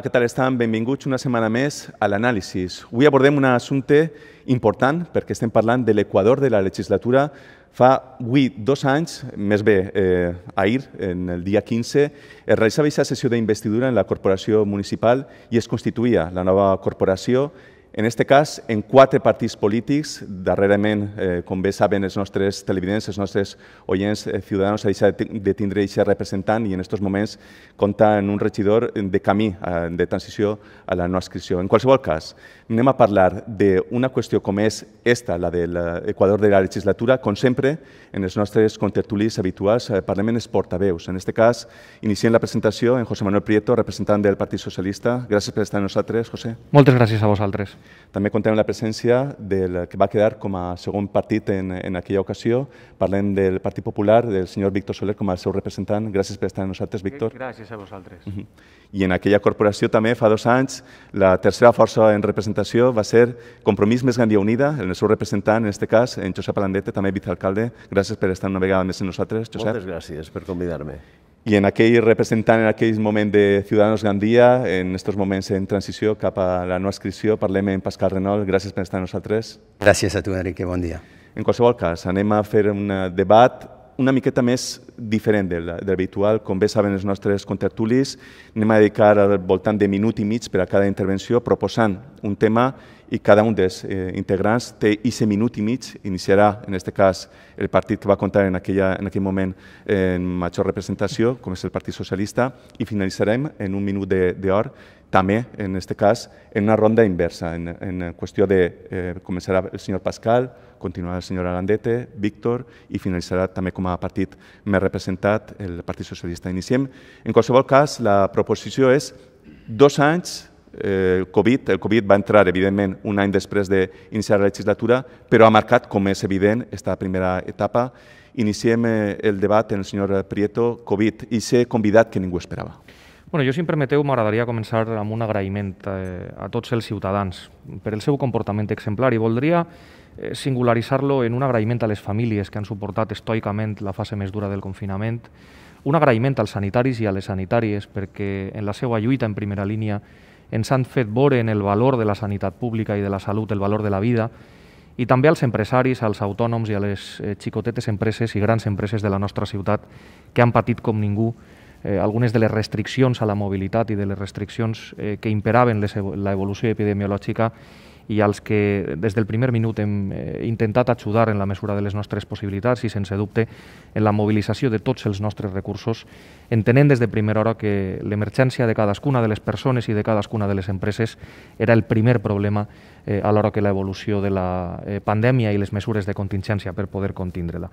Hola, què tal estan? Benvinguts una setmana més a l'anàlisis. Avui abordem un assumpte important perquè estem parlant de l'Equador de la legislatura. Fa avui dos anys, més bé eh, ahir, en el dia 15, es eh, realitzava aquesta sessió d'investidura en la corporació municipal i es constituïa la nova corporació en aquest cas, en quatre partits polítics, darrerament, eh, com bé saben els nostres televidents, els nostres oients eh, ciutadans, ha deixat de tindre aquest representant i en aquests moments compta en un regidor de camí eh, de transició a la no inscripció. En qualsevol cas, anem a parlar d'una qüestió com és esta, la de l'Equador eh, de la legislatura. Com sempre, en els nostres contertulis habituals eh, parlem en els portaveus. En aquest cas, iniciem la presentació en José Manuel Prieto, representant del Partit Socialista. Gràcies per estar amb nosaltres, José. Moltes gràcies a vosaltres. També contem la presència del que va quedar com a segon partit en, en aquella ocasió. Parlem del Partit Popular, del senyor Víctor Soler com a seu representant. Gràcies per estar amb nosaltres, Víctor. Gràcies a vosaltres. Uh -huh. I en aquella corporació també, fa dos anys, la tercera força en representació va ser Compromís Més Gandia Unida, el seu representant, en aquest cas, en Josep Alandete, també vicealcalde. Gràcies per estar una vegada més amb nosaltres, Josep. Moltes gràcies per convidar-me. I en aquell representant, en aquell moment de Ciudadanos Gandia, en aquests moments en transició cap a la no inscripció, parlem amb Pascal Renol. Gràcies per estar amb nosaltres. Gràcies a tu, Enrique. Bon dia. En qualsevol cas, anem a fer un debat una miqueta més diferent de l'habitual. Com bé saben els nostres contertulis, anem a dedicar al voltant de minut i mig per a cada intervenció proposant un tema i cada un dels eh, integrants té aquest minut i mig, iniciarà en aquest cas el partit que va comptar en, aquella, en aquell moment eh, en major representació, com és el Partit Socialista, i finalitzarem en un minut d'or, també en aquest cas en una ronda inversa, en, en qüestió de eh, començarà el senyor Pascal, continuarà el senyor Arandete, Víctor, i finalitzarà també com a partit més representat el Partit Socialista. Iniciem. En qualsevol cas, la proposició és dos anys el eh, Covid, el Covid va entrar, evidentment, un any després d'iniciar la legislatura, però ha marcat, com és evident, esta primera etapa. Iniciem eh, el debat en el senyor Prieto, Covid, i ser convidat que ningú esperava. Bueno, jo, si em permeteu, m'agradaria començar amb un agraïment eh, a tots els ciutadans per el seu comportament exemplar i voldria Eh, singularitzar-lo en un agraïment a les famílies que han suportat estoicament la fase més dura del confinament, un agraïment als sanitaris i a les sanitàries perquè en la seva lluita en primera línia ens han fet veure en el valor de la sanitat pública i de la salut, el valor de la vida, i també als empresaris, als autònoms i a les eh, xicotetes empreses i grans empreses de la nostra ciutat que han patit com ningú eh, algunes de les restriccions a la mobilitat i de les restriccions eh, que imperaven l'evolució la evolució epidemiològica i als que des del primer minut hem eh, intentat ajudar en la mesura de les nostres possibilitats i sense dubte en la mobilització de tots els nostres recursos, entenent des de primera hora que l'emergència de cadascuna de les persones i de cadascuna de les empreses era el primer problema eh, a l'hora que l'evolució de la eh, pandèmia i les mesures de contingència per poder contindre-la.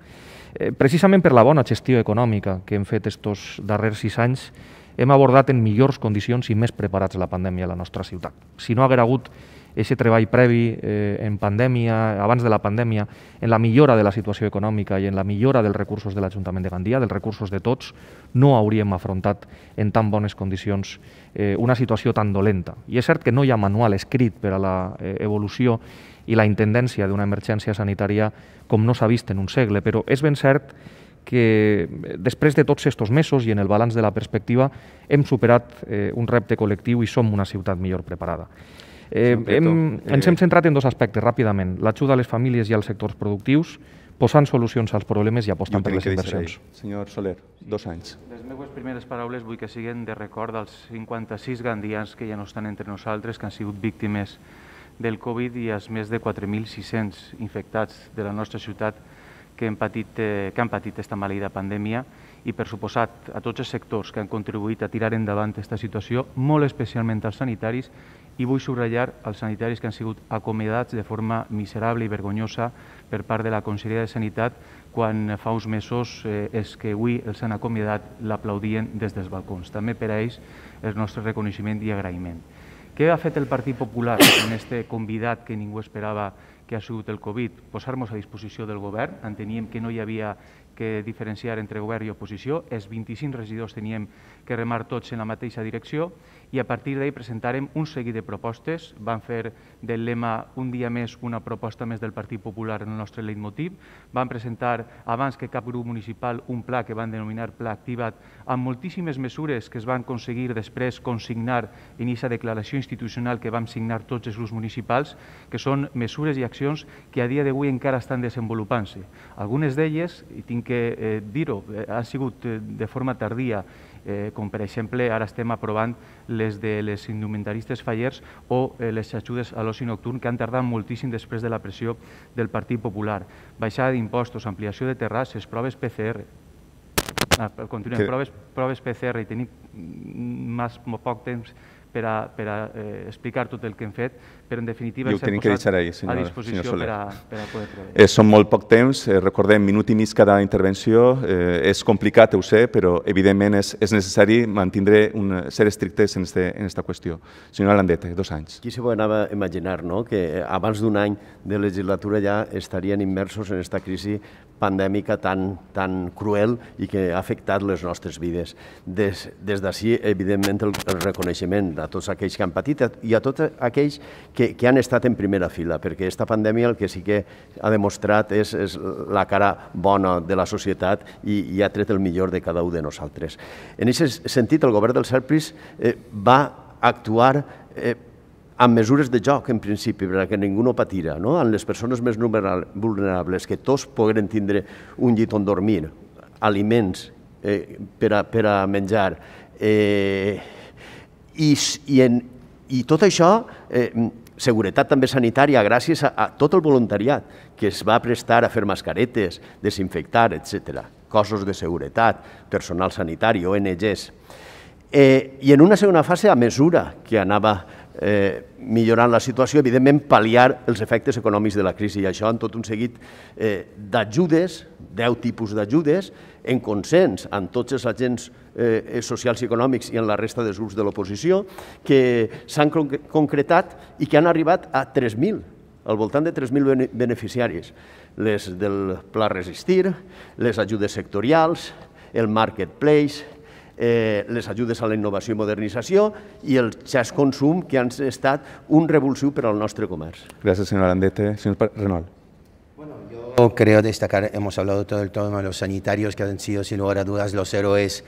Eh, precisament per la bona gestió econòmica que hem fet estos darrers sis anys, hem abordat en millors condicions i més preparats la pandèmia a la nostra ciutat. Si no haguera hagut aquest treball previ eh, en pandèmia, abans de la pandèmia, en la millora de la situació econòmica i en la millora dels recursos de l'Ajuntament de Gandia, dels recursos de tots, no hauríem afrontat en tan bones condicions eh, una situació tan dolenta. I és cert que no hi ha manual escrit per a l'evolució eh, i la intendència d'una emergència sanitària com no s'ha vist en un segle, però és ben cert que eh, després de tots aquests mesos i en el balanç de la perspectiva hem superat eh, un repte col·lectiu i som una ciutat millor preparada. Eh, hem, ens hem centrat en dos aspectes, ràpidament. L'ajuda a les famílies i als sectors productius, posant solucions als problemes i apostant per les inversions. Senyor Soler, dos anys. Les meves primeres paraules vull que siguin de record als 56 gandians que ja no estan entre nosaltres, que han sigut víctimes del Covid i els més de 4.600 infectats de la nostra ciutat que han patit, eh, que han patit esta maleïda pandèmia i, per suposat, a tots els sectors que han contribuït a tirar endavant aquesta situació, molt especialment als sanitaris i vull subratllar els sanitaris que han sigut acomiadats de forma miserable i vergonyosa per part de la Conselleria de Sanitat quan fa uns mesos eh, els que avui els han acomiadat l'aplaudien des dels balcons. També per a ells el nostre reconeixement i agraïment. Què ha fet el Partit Popular en este convidat que ningú esperava que ha sigut el Covid? Posar-nos a disposició del govern. Enteníem que no hi havia que diferenciar entre govern i oposició. Els 25 regidors teníem que remar tots en la mateixa direcció i a partir d'ahir presentarem un seguit de propostes. Vam fer del lema un dia més una proposta més del Partit Popular en el nostre leitmotiv. Vam presentar abans que cap grup municipal un pla que van denominar Pla Activat amb moltíssimes mesures que es van aconseguir després consignar en aquesta declaració institucional que vam signar tots els grups municipals, que són mesures i accions que a dia d'avui encara estan desenvolupant-se. Algunes d'elles, i tinc que eh, dir-ho, eh, han sigut eh, de forma tardia eh, com per exemple ara estem aprovant les de les indumentaristes fallers o eh, les ajudes a l'oci nocturn que han tardat moltíssim després de la pressió del Partit Popular. Baixada d'impostos, ampliació de terrasses, proves PCR, ah, continuem, proves, proves PCR i tenim més poc temps per a, per a eh, explicar tot el que hem fet, però en definitiva... I ho que deixar ahí, a disposició senyor Soler. Per a, per a poder treballar. Eh, som molt poc temps, eh, recordem, minut i mig cada intervenció, eh, és complicat, ho sé, però evidentment és, és necessari mantindre un, ser estrictes en, aquesta en qüestió. Senyora Landete, dos anys. Qui se anava a imaginar, no?, que eh, abans d'un any de legislatura ja estarien immersos en aquesta crisi pandèmica tan, tan cruel i que ha afectat les nostres vides. Des des d'ací, evidentment, el, el reconeixement a tots aquells que han patit i a tots aquells que, que han estat en primera fila, perquè aquesta pandèmia el que sí que ha demostrat és, és la cara bona de la societat i, i ha tret el millor de cada un de nosaltres. En aquest sentit, el govern del Serpris eh, va actuar eh, amb mesures de joc, en principi, perquè ningú no patira, no? amb les persones més vulnerables, que tots poguen tindre un llit on dormir, aliments eh, per, a, per a menjar, eh, i, i, en, i tot això eh, seguretat també sanitària gràcies a, a tot el voluntariat que es va prestar a fer mascaretes, desinfectar, etc. Cossos de seguretat, personal sanitari, ONGs. Eh, I en una segona fase, a mesura que anava eh, millorant la situació, evidentment, pal·liar els efectes econòmics de la crisi, i això en tot un seguit eh, d'ajudes, 10 tipus d'ajudes, en consens amb tots els agents econòmics Eh, eh, socials i econòmics i en la resta dels grups de l'oposició, que s'han concretat i que han arribat a 3.000, al voltant de 3.000 beneficiaris. Les del Pla Resistir, les ajudes sectorials, el Marketplace, eh, les ajudes a la innovació i modernització i el xas consum, que han estat un revulsiu per al nostre comerç. Gràcies, senyor Arandete. Senyor Renol. Bueno, yo creo destacar, hemos hablado todo el tema de los sanitarios que han sido sin lugar a dudas los héroes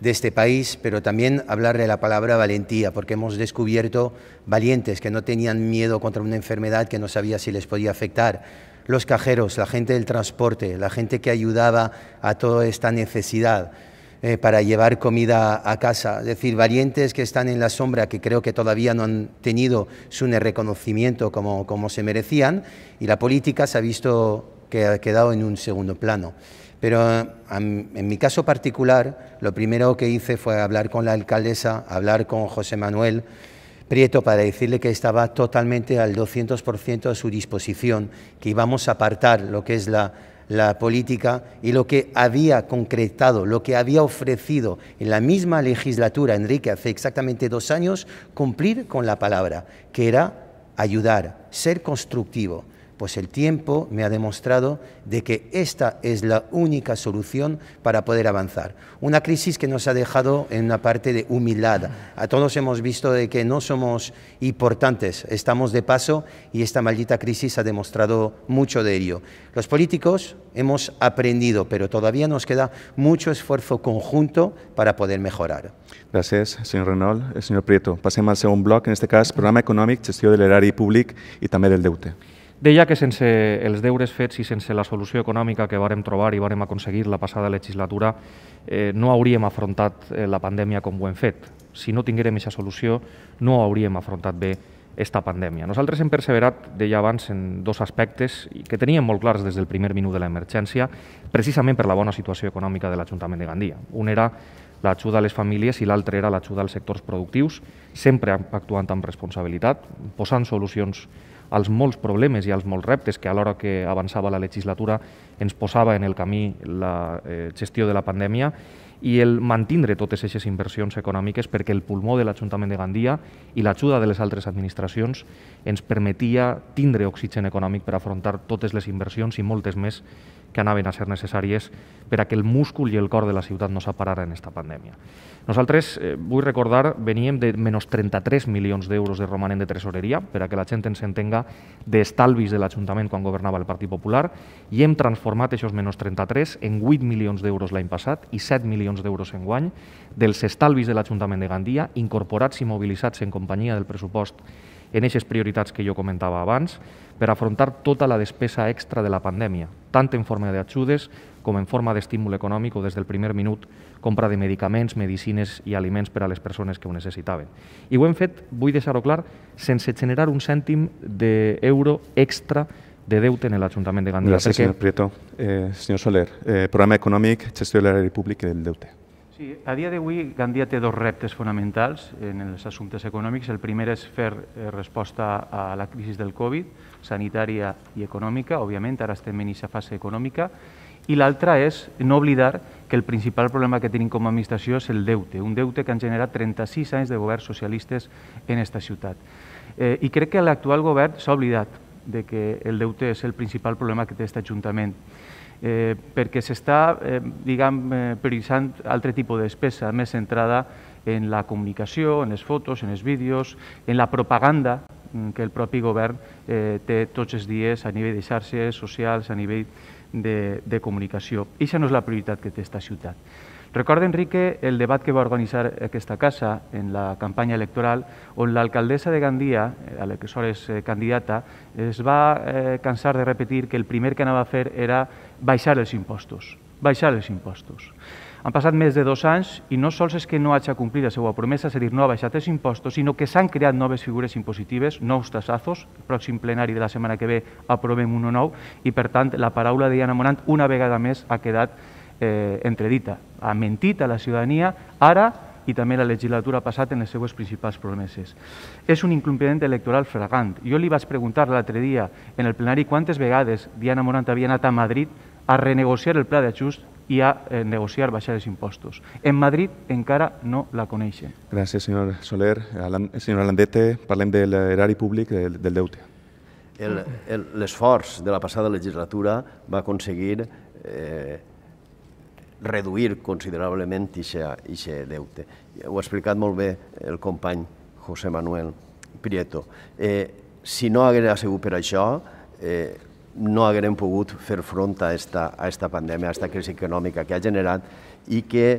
de este país, pero también hablar de la palabra valentía, porque hemos descubierto valientes que no tenían miedo contra una enfermedad que no sabía si les podía afectar. Los cajeros, la gente del transporte, la gente que ayudaba a toda esta necesidad eh, para llevar comida a casa. Es decir, valientes que están en la sombra, que creo que todavía no han tenido su reconocimiento como se merecían, y la política se ha visto que ha quedado en un segundo plano. Pero en mi caso particular, lo primero que hice fue hablar con la alcaldesa, hablar con José Manuel Prieto para decirle que estaba totalmente al 200% a su disposición, que íbamos a apartar lo que es la, la política y lo que había concretado, lo que había ofrecido en la misma legislatura, Enrique, hace exactamente dos años, cumplir con la palabra, que era ayudar, ser constructivo. Pues el tiempo me ha demostrado de que esta es la única solución para poder avanzar. Una crisis que nos ha dejado en una parte de humildad. A todos hemos visto de que no somos importantes, estamos de paso y esta maldita crisis ha demostrado mucho de ello. Los políticos hemos aprendido, pero todavía nos queda mucho esfuerzo conjunto para poder mejorar. Gracias, señor Renault. Eh, señor Prieto, pasemos a un blog, en este caso, programa económico, gestión del erario público y también del deute. Deia que sense els deures fets i sense la solució econòmica que vàrem trobar i vàrem aconseguir la passada legislatura, eh, no hauríem afrontat eh, la pandèmia com ho hem fet. Si no tinguérem aquesta solució, no hauríem afrontat bé aquesta pandèmia. Nosaltres hem perseverat, deia abans, en dos aspectes que teníem molt clars des del primer minut de l'emergència, precisament per la bona situació econòmica de l'Ajuntament de Gandia. Un era l'ajuda a les famílies i l'altre era l'ajuda als sectors productius, sempre actuant amb responsabilitat, posant solucions als molts problemes i als molts reptes que a l'hora que avançava la legislatura ens posava en el camí la eh, gestió de la pandèmia i el mantindre totes aquestes inversions econòmiques perquè el pulmó de l'Ajuntament de Gandia i l'ajuda de les altres administracions ens permetia tindre oxigen econòmic per afrontar totes les inversions i moltes més que anaven a ser necessàries per a que el múscul i el cor de la ciutat no s'aparara en aquesta pandèmia. Nosaltres, eh, vull recordar, veníem de menys uns 33 milions d'euros de romanent de tresoreria, per a que la gent ens entenga, d'estalvis de l'Ajuntament quan governava el Partit Popular, i hem transformat aquests menys 33 en 8 milions d'euros l'any passat i 7 milions d'euros en guany dels estalvis de l'Ajuntament de Gandia, incorporats i mobilitzats en companyia del pressupost en aquestes prioritats que jo comentava abans, per afrontar tota la despesa extra de la pandèmia, tant en forma d'ajudes com en forma d'estímul econòmic o des del primer minut compra de medicaments, medicines i aliments per a les persones que ho necessitaven. I ho hem fet, vull deixar-ho clar, sense generar un cèntim d'euro extra de deute en l'Ajuntament de Gandia. Gràcies, perquè... senyor Prieto. Eh, senyor Soler, eh, programa econòmic, gestió de l'erari públic i del deute. Sí, a dia d'avui Gandia té dos reptes fonamentals en els assumptes econòmics. El primer és fer eh, resposta a la crisi del Covid, sanitària i econòmica. Òbviament, ara estem en aquesta fase econòmica i l'altra és no oblidar que el principal problema que tenim com a administració és el deute, un deute que han generat 36 anys de governs socialistes en aquesta ciutat. Eh, I crec que l'actual govern s'ha oblidat de que el deute és el principal problema que té aquest Ajuntament. Eh, perquè s'està, eh, diguem, eh, prioritzant altre tipus de despesa, més centrada en la comunicació, en les fotos, en els vídeos, en la propaganda mm, que el propi govern eh, té tots els dies a nivell de xarxes socials, a nivell de, de comunicació. això no és la prioritat que té aquesta ciutat. Recorda, Enrique, el debat que va organitzar aquesta casa en la campanya electoral, on l'alcaldessa de Gandia, eh, a és eh, candidata, es va eh, cansar de repetir que el primer que anava a fer era baixar els impostos. Baixar els impostos. Han passat més de dos anys i no sols és que no hagi complit la seva promesa, és a dir, no ha baixat els impostos, sinó que s'han creat noves figures impositives, nous tasazos, el pròxim plenari de la setmana que ve aprovem un o nou, i per tant la paraula de Diana Morant una vegada més ha quedat eh, entredita. Ha mentit a la ciutadania, ara i també la legislatura ha passat en les seues principals promeses. És un incompliment electoral fragant. Jo li vaig preguntar l'altre dia en el plenari quantes vegades Diana Morant havia anat a Madrid a renegociar el pla d'ajust i a negociar eh, negociar baixades impostos. En Madrid encara no la coneixen. Gràcies, senyor Soler. Senyor Landete, parlem de l'erari públic del, deute. L'esforç de la passada legislatura va aconseguir eh, reduir considerablement aquest deute. Ho ha explicat molt bé el company José Manuel Prieto. Eh, si no haguera sigut per això, eh, no haguem pogut fer front a esta, a esta pandèmia, a esta crisi econòmica que ha generat i que,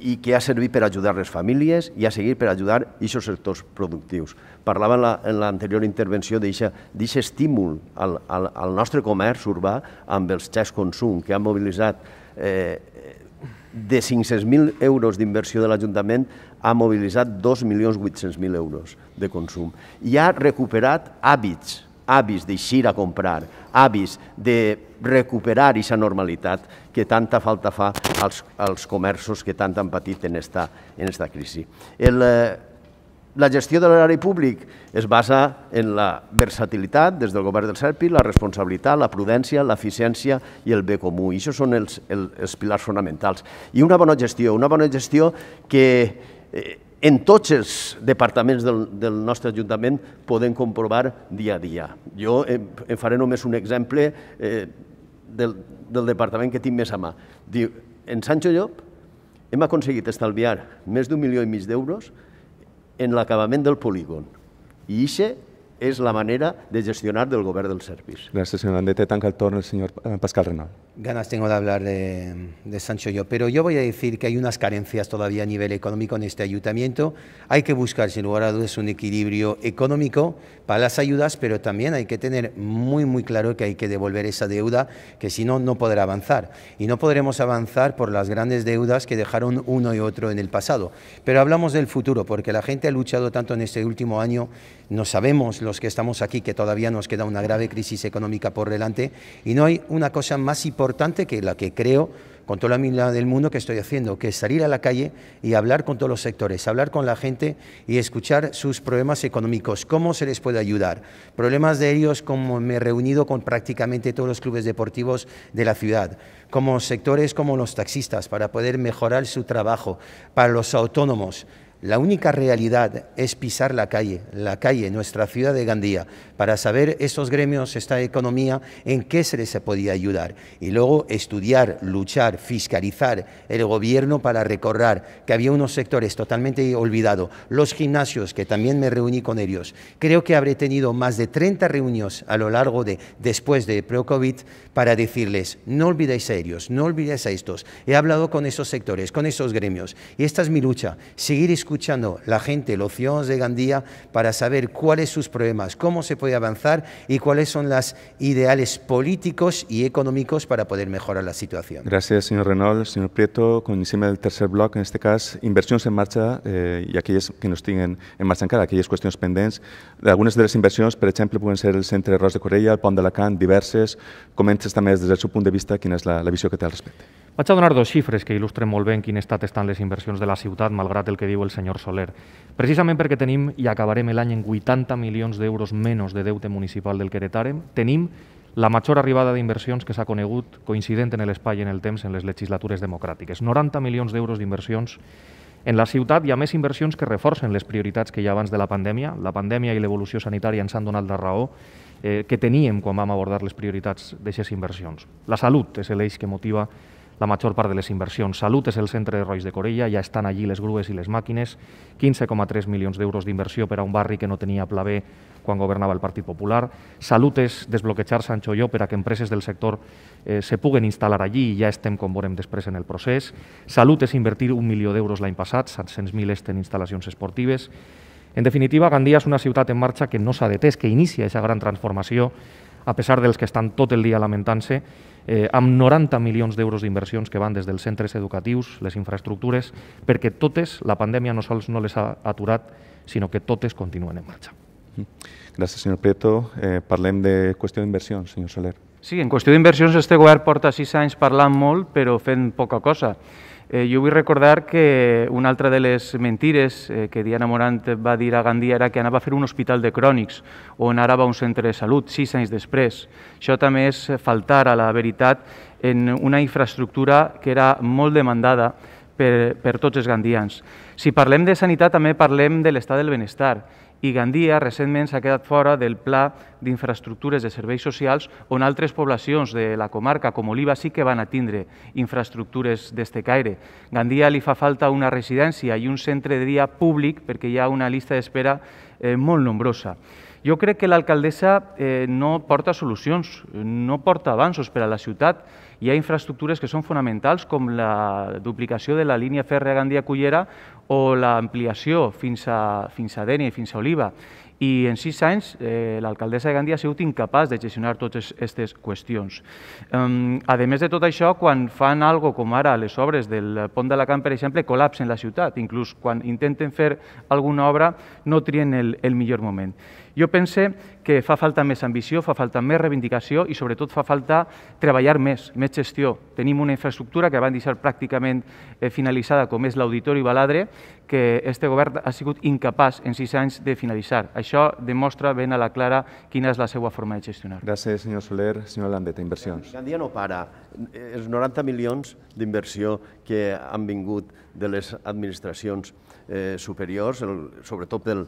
i que ha servit per ajudar les famílies i a seguir per ajudar aquests sectors productius. Parlava en l'anterior la, intervenció d'aquest estímul al, al, al nostre comerç urbà amb els xecs consum que han mobilitzat eh, de 500.000 euros d'inversió de l'Ajuntament ha mobilitzat 2.800.000 euros de consum i ha recuperat hàbits avis d'eixir a comprar, avis de recuperar aquesta normalitat que tanta falta fa als, als comerços que tant han patit en esta, en esta crisi. El, eh, la gestió de l'horari públic es basa en la versatilitat des del govern del SERPI, la responsabilitat, la prudència, l'eficiència i el bé comú. I això són els, els, pilars fonamentals. I una bona gestió, una bona gestió que eh, en tots els departaments del, del nostre Ajuntament podem comprovar dia a dia. Jo en, eh, em faré només un exemple eh, del, del departament que tinc més a mà. Diu, en Sancho Llop hem aconseguit estalviar més d'un milió i mig d'euros en l'acabament del polígon. I això és la manera de gestionar del govern del Service. Gràcies, senyor Andete. Tanca el torn el senyor eh, Pascal Renal. Ganas tengo de hablar de, de Sancho yo, pero yo voy a decir que hay unas carencias todavía a nivel económico en este ayuntamiento. Hay que buscar, sin lugar a dudas, un equilibrio económico para las ayudas, pero también hay que tener muy, muy claro que hay que devolver esa deuda, que si no, no podrá avanzar. Y no podremos avanzar por las grandes deudas que dejaron uno y otro en el pasado. Pero hablamos del futuro, porque la gente ha luchado tanto en este último año, no sabemos los que estamos aquí que todavía nos queda una grave crisis económica por delante, y no hay una cosa más importante que la que creo con toda la del mundo que estoy haciendo, que es salir a la calle y hablar con todos los sectores, hablar con la gente y escuchar sus problemas económicos, cómo se les puede ayudar. Problemas de ellos, como me he reunido con prácticamente todos los clubes deportivos de la ciudad, como sectores como los taxistas, para poder mejorar su trabajo, para los autónomos la única realidad es pisar la calle, la calle, nuestra ciudad de Gandía, para saber esos gremios, esta economía, en qué se les podía ayudar. Y luego estudiar, luchar, fiscalizar el gobierno para recordar que había unos sectores totalmente olvidados. Los gimnasios, que también me reuní con ellos. Creo que habré tenido más de 30 reuniones a lo largo de, después de pre-COVID, para decirles, no olvidéis a ellos, no olvidéis a estos. He hablado con esos sectores, con esos gremios. Y esta es mi lucha, seguir escuchando la gente, los ciudadanos de Gandía, para saber cuáles sus problemas, cómo se puede avanzar y cuáles son los ideales políticos y económicos para poder mejorar la situación. Gracias, señor Renol. Señor Prieto, con encima del tercer bloque, en este caso, inversiones en marcha eh, y aquellas que nos tienen en marcha en cara, aquellas cuestiones pendents. Algunas de las inversiones, por ejemplo, pueden ser el centro de Ross de Corella, el Pont la diverses. diversas. también también su su punto de vista ¿quién es la, visión que te al respecto? Vaig a donar dos xifres que il·lustren molt bé en quin estat estan les inversions de la ciutat, malgrat el que diu el senyor Soler. Precisament perquè tenim, i acabarem l'any en 80 milions d'euros menys de deute municipal del Queretàrem, tenim la major arribada d'inversions que s'ha conegut coincident en l'espai i en el temps en les legislatures democràtiques. 90 milions d'euros d'inversions en la ciutat hi ha més inversions que reforcen les prioritats que hi ha abans de la pandèmia. La pandèmia i l'evolució sanitària ens han donat la raó eh, que teníem quan vam abordar les prioritats d'aquestes inversions. La salut és l'eix que motiva la major part de les inversions. Salut és el centre de Roig de Corella, ja estan allí les grues i les màquines, 15,3 milions d'euros d'inversió per a un barri que no tenia pla B quan governava el Partit Popular. Salut és desbloquejar Sancho Llop per a que empreses del sector eh, se puguen instal·lar allí i ja estem, com veurem després, en el procés. Salut és invertir un milió d'euros l'any passat, 700.000 est en instal·lacions esportives. En definitiva, Gandia és una ciutat en marxa que no s'ha detès, que inicia aquesta gran transformació, a pesar dels que estan tot el dia lamentant-se, eh, amb 90 milions d'euros d'inversions que van des dels centres educatius, les infraestructures, perquè totes, la pandèmia no sols no les ha aturat, sinó que totes continuen en marxa. Mm. Gràcies, senyor Prieto. Eh, parlem de qüestió d'inversions, senyor Soler. Sí, en qüestió d'inversions, este govern porta sis anys parlant molt, però fent poca cosa. Eh, jo vull recordar que una altra de les mentires eh, que Diana Morant va dir a Gandia era que anava a fer un hospital de crònics o anava a un centre de salut sis anys després. Això també és faltar a la veritat en una infraestructura que era molt demandada per, per tots els gandians. Si parlem de sanitat, també parlem de l'estat del benestar i Gandia recentment s'ha quedat fora del Pla d'Infraestructures de Serveis Socials, on altres poblacions de la comarca, com Oliva, sí que van a tindre infraestructures d'este caire. Gandia li fa falta una residència i un centre de dia públic perquè hi ha una llista d'espera eh, molt nombrosa. Jo crec que l'alcaldessa eh, no porta solucions, no porta avanços per a la ciutat. Hi ha infraestructures que són fonamentals, com la duplicació de la línia fèrrea Gandia-Cullera o l'ampliació fins a, fins a Dènia i fins a Oliva. I en sis anys eh, l'alcaldessa de Gandia ha sigut incapaç de gestionar totes aquestes qüestions. Um, a més de tot això, quan fan algo com ara les obres del pont de la Camp, per exemple, col·lapsen la ciutat. Inclús quan intenten fer alguna obra no trien el, el millor moment. Jo pense que fa falta més ambició, fa falta més reivindicació i sobretot fa falta treballar més, més gestió. Tenim una infraestructura que van deixar pràcticament eh, finalitzada com és l'Auditori Baladre, que este govern ha sigut incapaç en sis anys de finalitzar. Això demostra ben a la clara quina és la seva forma de gestionar. Gràcies, senyor Soler. Senyor Landeta, inversions. Gandia no para. Els 90 milions d'inversió que han vingut de les administracions eh, superiors, el, sobretot del,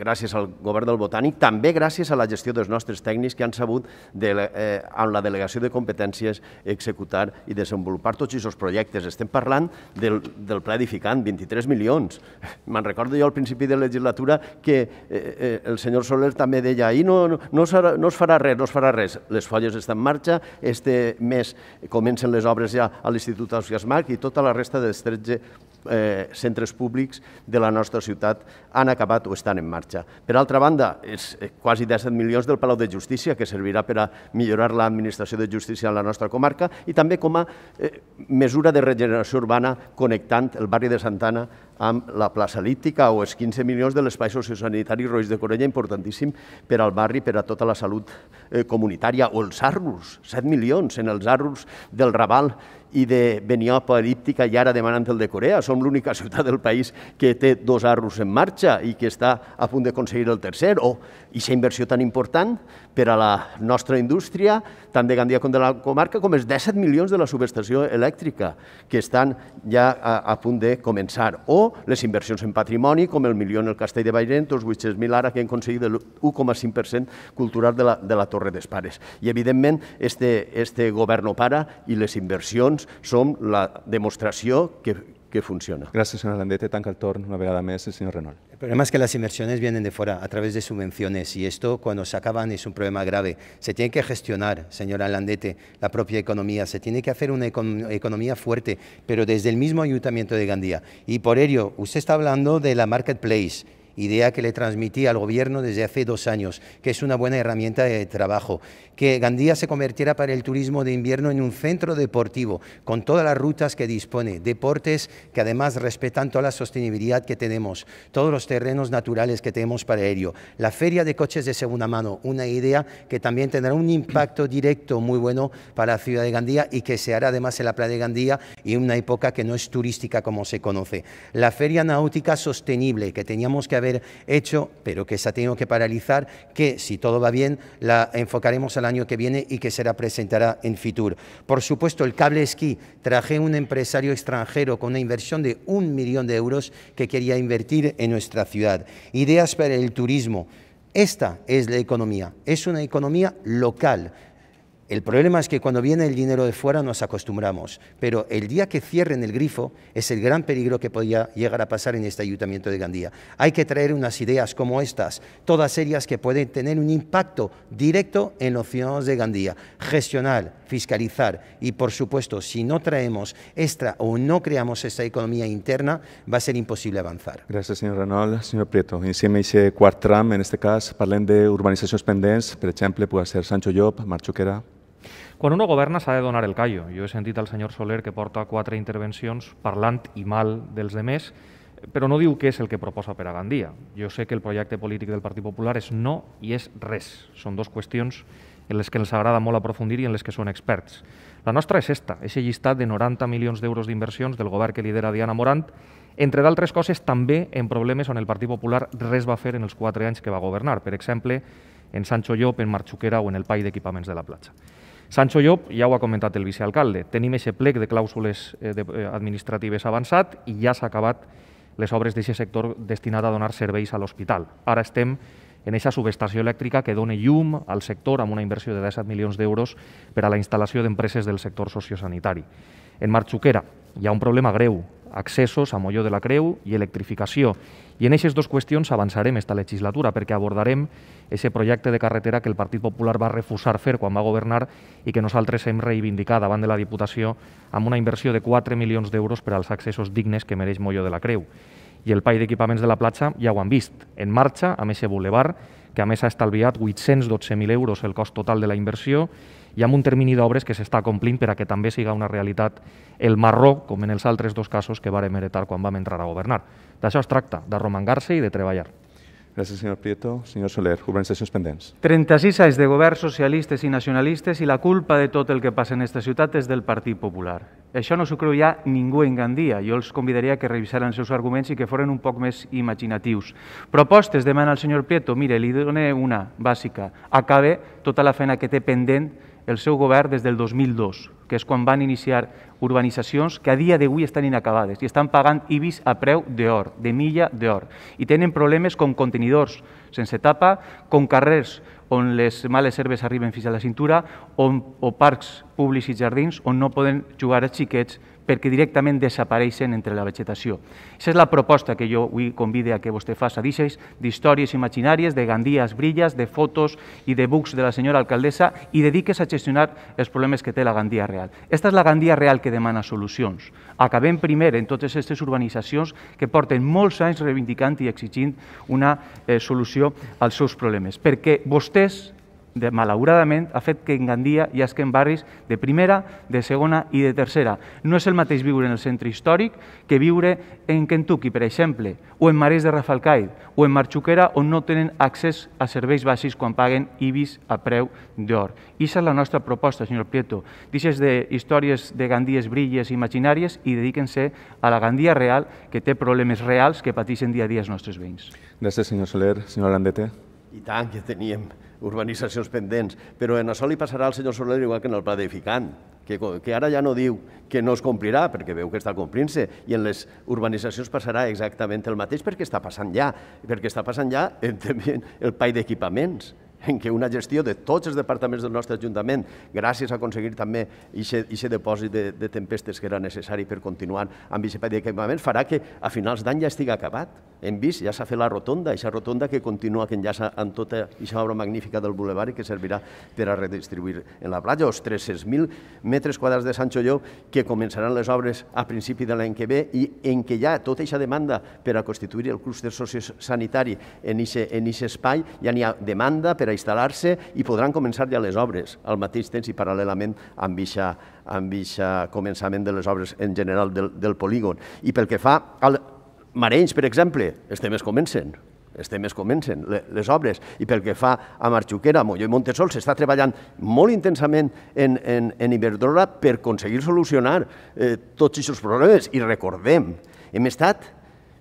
gràcies al govern del Botànic, també gràcies a la gestió dels nostres tècnics que han sabut, de, eh, amb la delegació de competències, executar i desenvolupar tots aquests projectes. Estem parlant del, del pla edificant, 23 milions. Me'n recordo jo al principi de legislatura que eh, eh, el senyor Soler també deia ahir no, no, no, no es farà res, no es farà res. Les folles estan en marxa, este mes comencen les obres ja a l'Institut Ausias Marc i tota la resta dels 13 eh, centres públics de la nostra ciutat han acabat o estan en marxa. Per altra banda, és eh, quasi 17 milions del Palau de Justícia, que servirà per a millorar l'administració de justícia en la nostra comarca i també com a eh, mesura de regeneració urbana connectant el barri de Santana amb la plaça lítica o els 15 milions de l'espai sociosanitari Roig de Corella, importantíssim per al barri, per a tota la salut eh, comunitària, o els arros, 7 milions en els arros del Raval i de Beniopa Elíptica i ara demanant el de Corea. Som l'única ciutat del país que té dos arros en marxa i que està a punt d'aconseguir el tercer. O aquesta inversió tan important per a la nostra indústria, tant de Gandia com de la comarca, com els 17 milions de la subestació elèctrica que estan ja a, a punt de començar. O les inversions en patrimoni, com el milió en el castell de Bairent, els 800.000 ara que han aconseguit 1,5% cultural de la, de la Torre dels Pares. I, evidentment, este, este govern no para i les inversions són la demostració que, que funciona. gracias señor Landete. Tanca el una vez más, el El problema es que las inversiones vienen de fuera a través de subvenciones y esto cuando se acaban es un problema grave. Se tiene que gestionar, señora Landete, la propia economía. Se tiene que hacer una economía fuerte, pero desde el mismo ayuntamiento de Gandía. Y por ello, usted está hablando de la marketplace idea que le transmití al gobierno desde hace dos años, que es una buena herramienta de trabajo, que Gandía se convirtiera para el turismo de invierno en un centro deportivo, con todas las rutas que dispone, deportes que además respetan toda la sostenibilidad que tenemos, todos los terrenos naturales que tenemos para ello. La feria de coches de segunda mano, una idea que también tendrá un impacto directo muy bueno para la ciudad de Gandía y que se hará además en la playa de Gandía y en una época que no es turística como se conoce. La feria náutica sostenible, que teníamos que haber hecho, pero que ha tenido que paralizar, que si todo va bien, la enfocaremos al año que viene y que será la presentará en Fitur. Por supuesto, el cable esquí, traje un empresario extranjero con una inversión de un millón de euros que quería invertir en nuestra ciudad. Ideas para el turismo. Esta es la economía, es una economía local el problema es que cuando viene el dinero de fuera nos acostumbramos, pero el día que cierren el grifo es el gran peligro que podía llegar a pasar en este ayuntamiento de Gandía. Hay que traer unas ideas como estas, todas ellas que pueden tener un impacto directo en los ciudadanos de Gandía. Gestionar, fiscalizar y, por supuesto, si no traemos extra o no creamos esta economía interna, va a ser imposible avanzar. Gracias, señor Ranol. Señor Prieto, insieme hice cuatro en este caso, ¿parlen de urbanización pendientes, Por ejemplo, puede ser Sancho Llop, Marchuquera... Quan uno governa s'ha de donar el callo. Jo he sentit al senyor Soler que porta quatre intervencions parlant i mal dels demés, però no diu què és el que proposa per a Gandia. Jo sé que el projecte polític del Partit Popular és no i és res. Són dues qüestions en les que ens agrada molt aprofundir i en les que són experts. La nostra és esta, és el llistat de 90 milions d'euros d'inversions del govern que lidera Diana Morant, entre d'altres coses també en problemes on el Partit Popular res va fer en els quatre anys que va governar, per exemple, en Sancho Llop, en Marxuquera o en el Pai d'Equipaments de la Platja. Sancho Llop, ja ho ha comentat el vicealcalde, tenim aquest plec de clàusules eh, eh, administratives avançat i ja s'ha acabat les obres d'aquest sector destinat a donar serveis a l'hospital. Ara estem en aquesta subestació elèctrica que dona llum al sector amb una inversió de 17 milions d'euros per a la instal·lació d'empreses del sector sociosanitari. En Marxuquera hi ha un problema greu accessos a Molló de la Creu i electrificació. I en aquestes dues qüestions avançarem esta legislatura perquè abordarem aquest projecte de carretera que el Partit Popular va refusar fer quan va governar i que nosaltres hem reivindicat davant de la Diputació amb una inversió de 4 milions d'euros per als accessos dignes que mereix Molló de la Creu. I el pai d'equipaments de la platja ja ho han vist, en marxa, amb ese bulevar, que a més ha estalviat 812.000 euros el cost total de la inversió i amb un termini d'obres que s'està complint per a que també siga una realitat el marró, com en els altres dos casos que vàrem heretar quan vam entrar a governar. D'això es tracta, d'arromangar-se i de treballar. Gràcies, senyor Prieto. Senyor Soler, urbanitzacions pendents. 36 anys de govern socialistes i nacionalistes i la culpa de tot el que passa en aquesta ciutat és del Partit Popular. Això no s'ho creu ja ningú en Gandia. Jo els convidaria que revisaran els seus arguments i que foren un poc més imaginatius. Propostes, demana el senyor Prieto. Mire, li dono una bàsica. Acabe tota la feina que té pendent el seu govern des del 2002, que és quan van iniciar urbanitzacions que a dia d'avui estan inacabades i estan pagant IBIS a preu d'or, de milla d'or. I tenen problemes com contenidors sense tapa, com carrers on les males herbes arriben fins a la cintura, on, o parcs públics i jardins on no poden jugar els xiquets perquè directament desapareixen entre la vegetació. Aquesta és la proposta que jo avui convide a que vostè faça, d'històries d'històries imaginàries, de gandies brilles, de fotos i de bucs de la senyora alcaldessa i dediques a gestionar els problemes que té la gandia real. Aquesta és la gandia real que demana solucions. Acabem primer en totes aquestes urbanitzacions que porten molts anys reivindicant i exigint una eh, solució als seus problemes, perquè vostès de, malauradament, ha fet que en Gandia hi hagi barris de primera, de segona i de tercera. No és el mateix viure en el centre històric que viure en Kentucky, per exemple, o en Marès de Rafalcaid, o en Marxuquera, on no tenen accés a serveis bàsics quan paguen IBIS a preu d'or. I és la nostra proposta, senyor Prieto. Deixes de històries de Gandies brilles imaginàries i dediquen-se a la Gandia real, que té problemes reals que pateixen dia a dia els nostres veïns. Gràcies, senyor Soler. Senyor Landete. I tant, que teníem urbanitzacions pendents, però en això li passarà al senyor Soler igual que en el pla edificant, que, que ara ja no diu que no es complirà perquè veu que està complint-se i en les urbanitzacions passarà exactament el mateix perquè està passant ja, perquè està passant ja també el pla d'equipaments en què una gestió de tots els departaments del nostre Ajuntament, gràcies a aconseguir també aquest depòsit de, de tempestes que era necessari per continuar amb aquest d'equipament, farà que a finals d'any ja estigui acabat. Hem vist, ja s'ha fet la rotonda, aquesta rotonda que continua, que enllaça amb tota aquesta obra magnífica del bulevard i que servirà per a redistribuir en la platja els 300.000 metres quadrats de Sancho Lló, que començaran les obres a principi de l'any que ve i en què hi ha tota aquesta demanda per a constituir el clúster sociosanitari en aquest espai, ja n'hi ha demanda per a instal·lar-se i podran començar ja les obres al mateix temps i paral·lelament amb eixa, amb començament de les obres en general del, del polígon. I pel que fa al Marenys, per exemple, els temes comencen els temes comencen, les obres. I pel que fa a Marxuquera, Molló i Montesol, s'està treballant molt intensament en, en, en Iberdrola per aconseguir solucionar eh, tots aquests problemes. I recordem, hem estat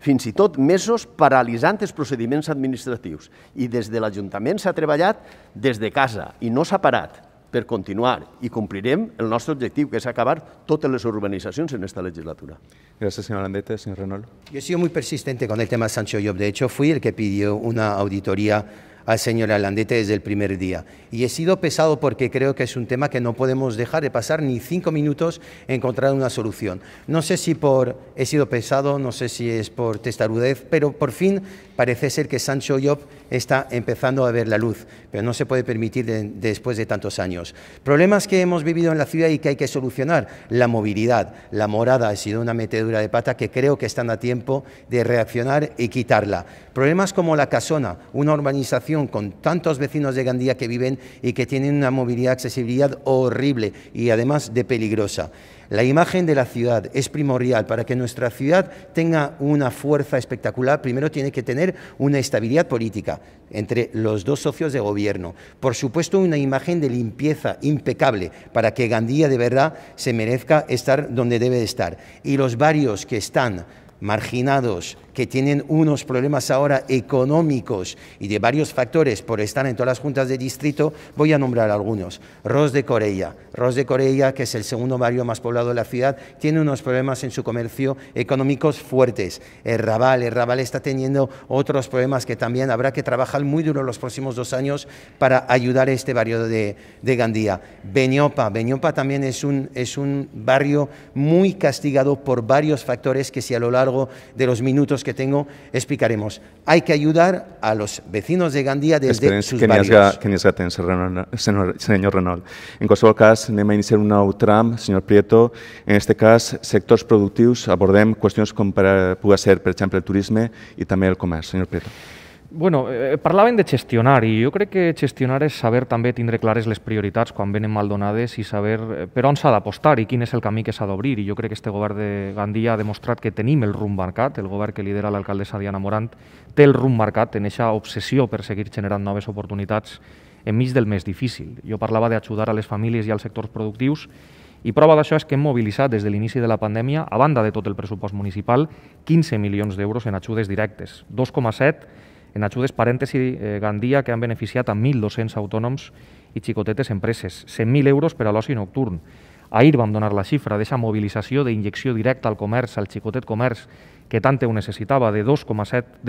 fins i tot mesos paralitzant els procediments administratius. I des de l'Ajuntament s'ha treballat des de casa i no s'ha parat per continuar i complirem el nostre objectiu, que és acabar totes les urbanitzacions en esta legislatura. Gràcies, senyor Landete. Senyor Renol. Jo he sido molt persistente con el tema de Sancho Llop. De hecho, fui el que pidió una auditoria al señor Alandete desde el primer día. Y he sido pesado porque creo que es un tema que no podemos dejar de pasar ni cinco minutos encontrar una solución. No sé si por he sido pesado, no sé si es por testarudez, pero por fin parece ser que Sancho yop está empezando a ver la luz, pero no se puede permitir después de tantos años. Problemas que hemos vivido en la ciudad y que hay que solucionar, la movilidad, la morada ha sido una metedura de pata que creo que están a tiempo de reaccionar y quitarla. Problemas como la casona, una urbanización con tantos vecinos de Gandía que viven y que tienen una movilidad, accesibilidad horrible y además de peligrosa. La imagen de la ciudad es primordial. Para que nuestra ciudad tenga una fuerza espectacular, primero tiene que tener una estabilidad política entre los dos socios de gobierno. Por supuesto, una imagen de limpieza impecable para que Gandía de verdad se merezca estar donde debe estar. Y los varios que están marginados, que tienen unos problemas ahora económicos y de varios factores por estar en todas las juntas de distrito, voy a nombrar algunos. Ros de Corella. Ros de Corella, que es el segundo barrio más poblado de la ciudad, tiene unos problemas en su comercio económicos fuertes. El Raval, el Raval está teniendo otros problemas que también habrá que trabajar muy duro los próximos dos años para ayudar a este barrio de, de Gandía. Beñopa, también es un, es un barrio muy castigado por varios factores que si a lo largo de los minutos que tengo, explicaremos. Hay que ayudar a los vecinos de Gandía desde sus que barrios. Que Gaten, señor, En cualquier de anem a iniciar un nou tram, señor Prieto. En este caso, sectores productivos, abordemos cuestiones como puede ser, por ejemplo, el turismo y también el comercio. Señor Prieto. Bueno, eh, eh, parlaven de gestionar i jo crec que gestionar és saber també tindre clares les prioritats quan venen mal donades i saber eh, per on s'ha d'apostar i quin és el camí que s'ha d'obrir. I jo crec que este govern de Gandia ha demostrat que tenim el rumb marcat, el govern que lidera l'alcaldessa Diana Morant té el rumb marcat en aquesta obsessió per seguir generant noves oportunitats enmig del més difícil. Jo parlava d'ajudar a les famílies i als sectors productius i prova d'això és que hem mobilitzat des de l'inici de la pandèmia, a banda de tot el pressupost municipal, 15 milions d'euros en ajudes directes, 2,7 milions en ajudes parèntesi eh, Gandia que han beneficiat a 1.200 autònoms i xicotetes empreses, 100.000 euros per a l'oci nocturn. Ahir vam donar la xifra d'aquesta mobilització d'injecció directa al comerç, al xicotet comerç, que tant ho necessitava, de 2,8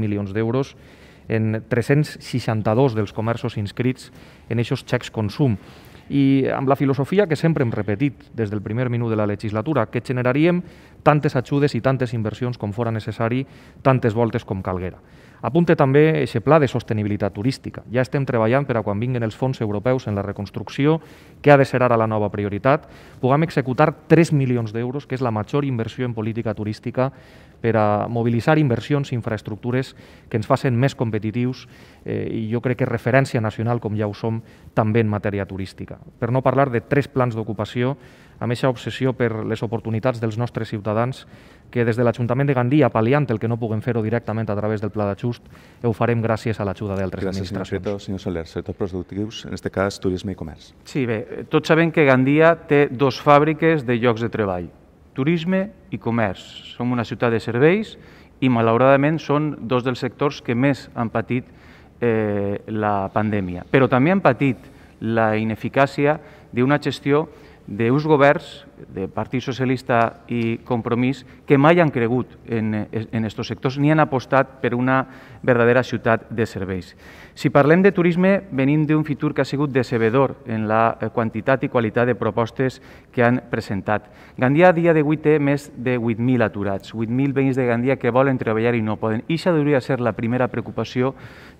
milions d'euros en 362 dels comerços inscrits en aquests xecs consum. I amb la filosofia que sempre hem repetit des del primer minut de la legislatura, que generaríem tantes ajudes i tantes inversions com fora necessari, tantes voltes com calguera. Apunte també aquest pla de sostenibilitat turística. Ja estem treballant per a quan vinguin els fons europeus en la reconstrucció, que ha de ser ara la nova prioritat, puguem executar 3 milions d'euros, que és la major inversió en política turística per a mobilitzar inversions i infraestructures que ens facin més competitius eh, i jo crec que referència nacional, com ja ho som, també en matèria turística. Per no parlar de tres plans d'ocupació, amb aquesta obsessió per les oportunitats dels nostres ciutadans, que des de l'Ajuntament de Gandia, pal·liant el que no puguem fer-ho directament a través del Pla d'Ajust, ho farem gràcies a l'ajuda d'altres administracions. Gràcies, senyor Senyor Soler, sectors productius, en aquest cas, turisme i comerç. Sí, bé, tots sabem que Gandia té dos fàbriques de llocs de treball turisme i comerç. Som una ciutat de serveis i malauradament són dos dels sectors que més han patit eh, la pandèmia. Però també han patit la ineficàcia d'una gestió d'uns governs de Partit Socialista i Compromís que mai han cregut en aquests sectors ni han apostat per una verdadera ciutat de serveis. Si parlem de turisme, venim d'un futur que ha sigut decebedor en la eh, quantitat i qualitat de propostes que han presentat. Gandia a dia d'avui té més de 8.000 aturats, 8.000 veïns de Gandia que volen treballar i no poden. I això hauria de ser la primera preocupació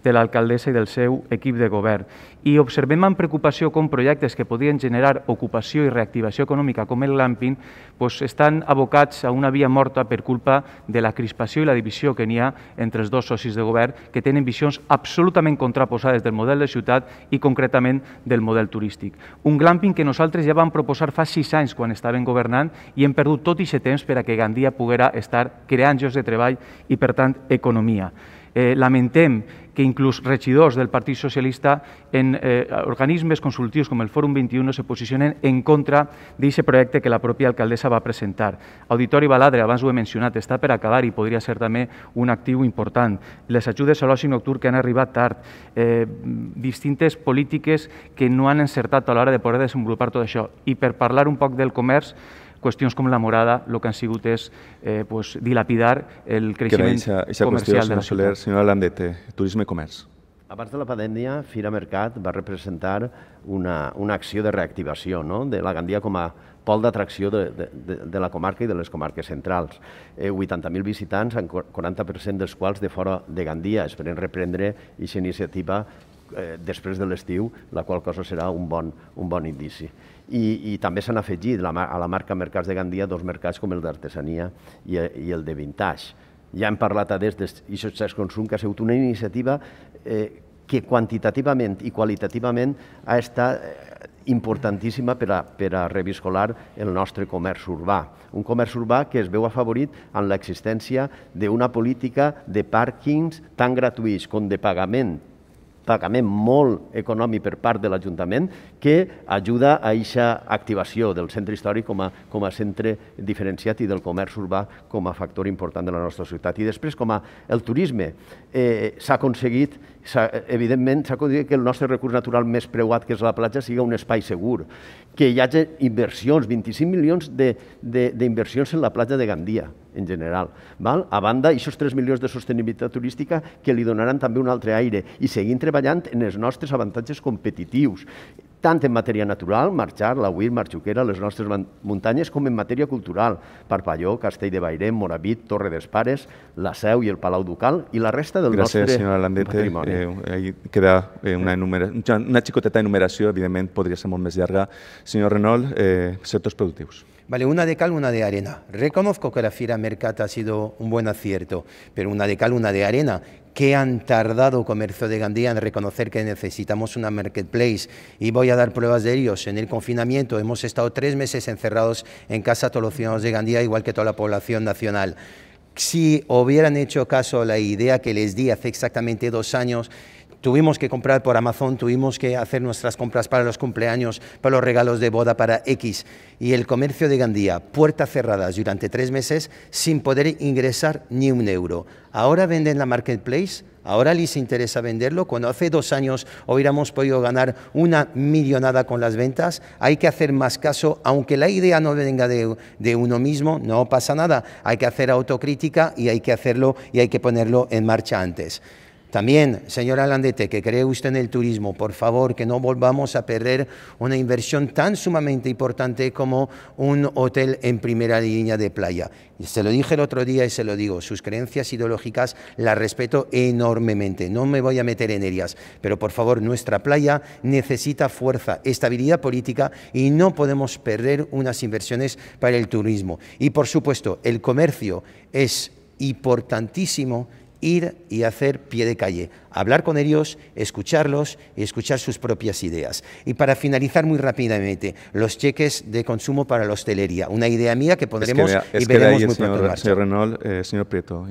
de l'alcaldessa i del seu equip de govern. I observem amb preocupació com projectes que podien generar ocupació i reactivació econòmica com el glamping doncs estan abocats a una via morta per culpa de la crispació i la divisió que n'hi ha entre els dos socis de govern que tenen visions absolutament contraposades del model de ciutat i concretament del model turístic. Un glamping que nosaltres ja vam proposar fa sis anys quan estaven governant i hem perdut tot i aquest temps per a que Gandia poguera estar creant llocs de treball i, per tant, economia eh, lamentem que inclús regidors del Partit Socialista en eh, organismes consultius com el Fòrum 21 se posicionen en contra d'aquest projecte que la pròpia alcaldessa va presentar. Auditori Baladre, abans ho he mencionat, està per acabar i podria ser també un actiu important. Les ajudes a l'oci nocturn que han arribat tard, eh, distintes polítiques que no han encertat a l'hora de poder desenvolupar tot això. I per parlar un poc del comerç, qüestions com la morada, el que han sigut és eh, pues, dilapidar el creixement eixa, eixa comercial qüestió, de la ciutat. Soler, senyora Landete, turisme i comerç. Abans de la pandèmia, Fira Mercat va representar una, una acció de reactivació no? de la Gandia com a pol d'atracció de, de, de, de la comarca i de les comarques centrals. Eh, 80.000 visitants, en 40% dels quals de fora de Gandia. Esperem reprendre aquesta iniciativa Eh, després de l'estiu, la qual cosa serà un bon, un bon indici. I, i també s'han afegit la, a la marca Mercats de Gandia dos mercats com el d'artesania i, i el de vintage. Ja hem parlat a des d'Ixots Consum, que ha sigut una iniciativa eh, que quantitativament i qualitativament ha estat eh, importantíssima per a, per a reviscolar el nostre comerç urbà. Un comerç urbà que es veu afavorit en l'existència d'una política de pàrquings tan gratuïts com de pagament pagament molt econòmic per part de l'Ajuntament que ajuda a aquesta activació del centre històric com a, com a centre diferenciat i del comerç urbà com a factor important de la nostra ciutat. I després, com a el turisme, eh, s'ha aconseguit evidentment s'ha aconseguit que el nostre recurs natural més preuat, que és la platja, sigui un espai segur, que hi hagi inversions, 25 milions d'inversions en la platja de Gandia, en general. Val? A banda, aquests 3 milions de sostenibilitat turística que li donaran també un altre aire i seguim treballant en els nostres avantatges competitius tant en matèria natural, marxar, la Huir, Marxuquera, les nostres muntanyes, com en matèria cultural, Parpalló, Castell de Bairem, Moravit, Torre dels Pares, la Seu i el Palau Ducal, i la resta del Gràcies, nostre senyora Landete. patrimoni. Eh, ahí queda eh, una, una, una xicoteta enumeració, evidentment podria ser molt més llarga. Senyor Renol, eh, sectors productius. Vale, una de cal, una de arena. Reconozco que la fiera Mercat ha sido un buen acierto, pero una de cal, una de arena. ¿Qué han tardado Comercio de Gandía en reconocer que necesitamos una marketplace? Y voy a dar pruebas de ellos. En el confinamiento hemos estado tres meses encerrados en casa todos los ciudadanos de Gandía, igual que toda la población nacional. Si hubieran hecho caso a la idea que les di hace exactamente dos años, Tuvimos que comprar por Amazon, tuvimos que hacer nuestras compras para los cumpleaños, para los regalos de boda, para X. Y el comercio de Gandía, puertas cerradas durante tres meses sin poder ingresar ni un euro. Ahora venden la marketplace, ahora les interesa venderlo. Cuando hace dos años hubiéramos podido ganar una millonada con las ventas, hay que hacer más caso, aunque la idea no venga de, de uno mismo, no pasa nada. Hay que hacer autocrítica y hay que hacerlo y hay que ponerlo en marcha antes. También, señor Alandete, que cree usted en el turismo, por favor, que no volvamos a perder una inversión tan sumamente importante como un hotel en primera línea de playa. Se lo dije el otro día y se lo digo, sus creencias ideológicas las respeto enormemente, no me voy a meter en ellas, pero por favor, nuestra playa necesita fuerza, estabilidad política y no podemos perder unas inversiones para el turismo. Y por supuesto, el comercio es importantísimo ir y hacer pie de calle, hablar con ellos, escucharlos y escuchar sus propias ideas. Y para finalizar muy rápidamente, los cheques de consumo para la hostelería, una idea mía que pondremos y veremos muy señor, pronto. Señor Renault, eh, señor Prieto,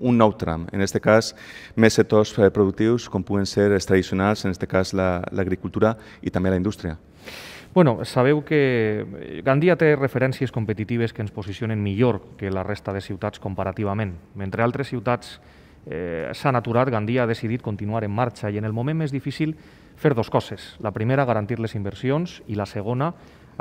un nou En este caso, més eh, productivos como pueden ser tradicionales en este caso la agricultura y también la industria. Bueno, sabeu que eh, Gandía tiene referencias competitives que ens posicionen millor que la resta de ciutats comparativament. Mentre altres ciutats eh, s'han aturat, Gandia ha decidit continuar en marxa i en el moment més difícil fer dos coses. La primera, garantir les inversions i la segona,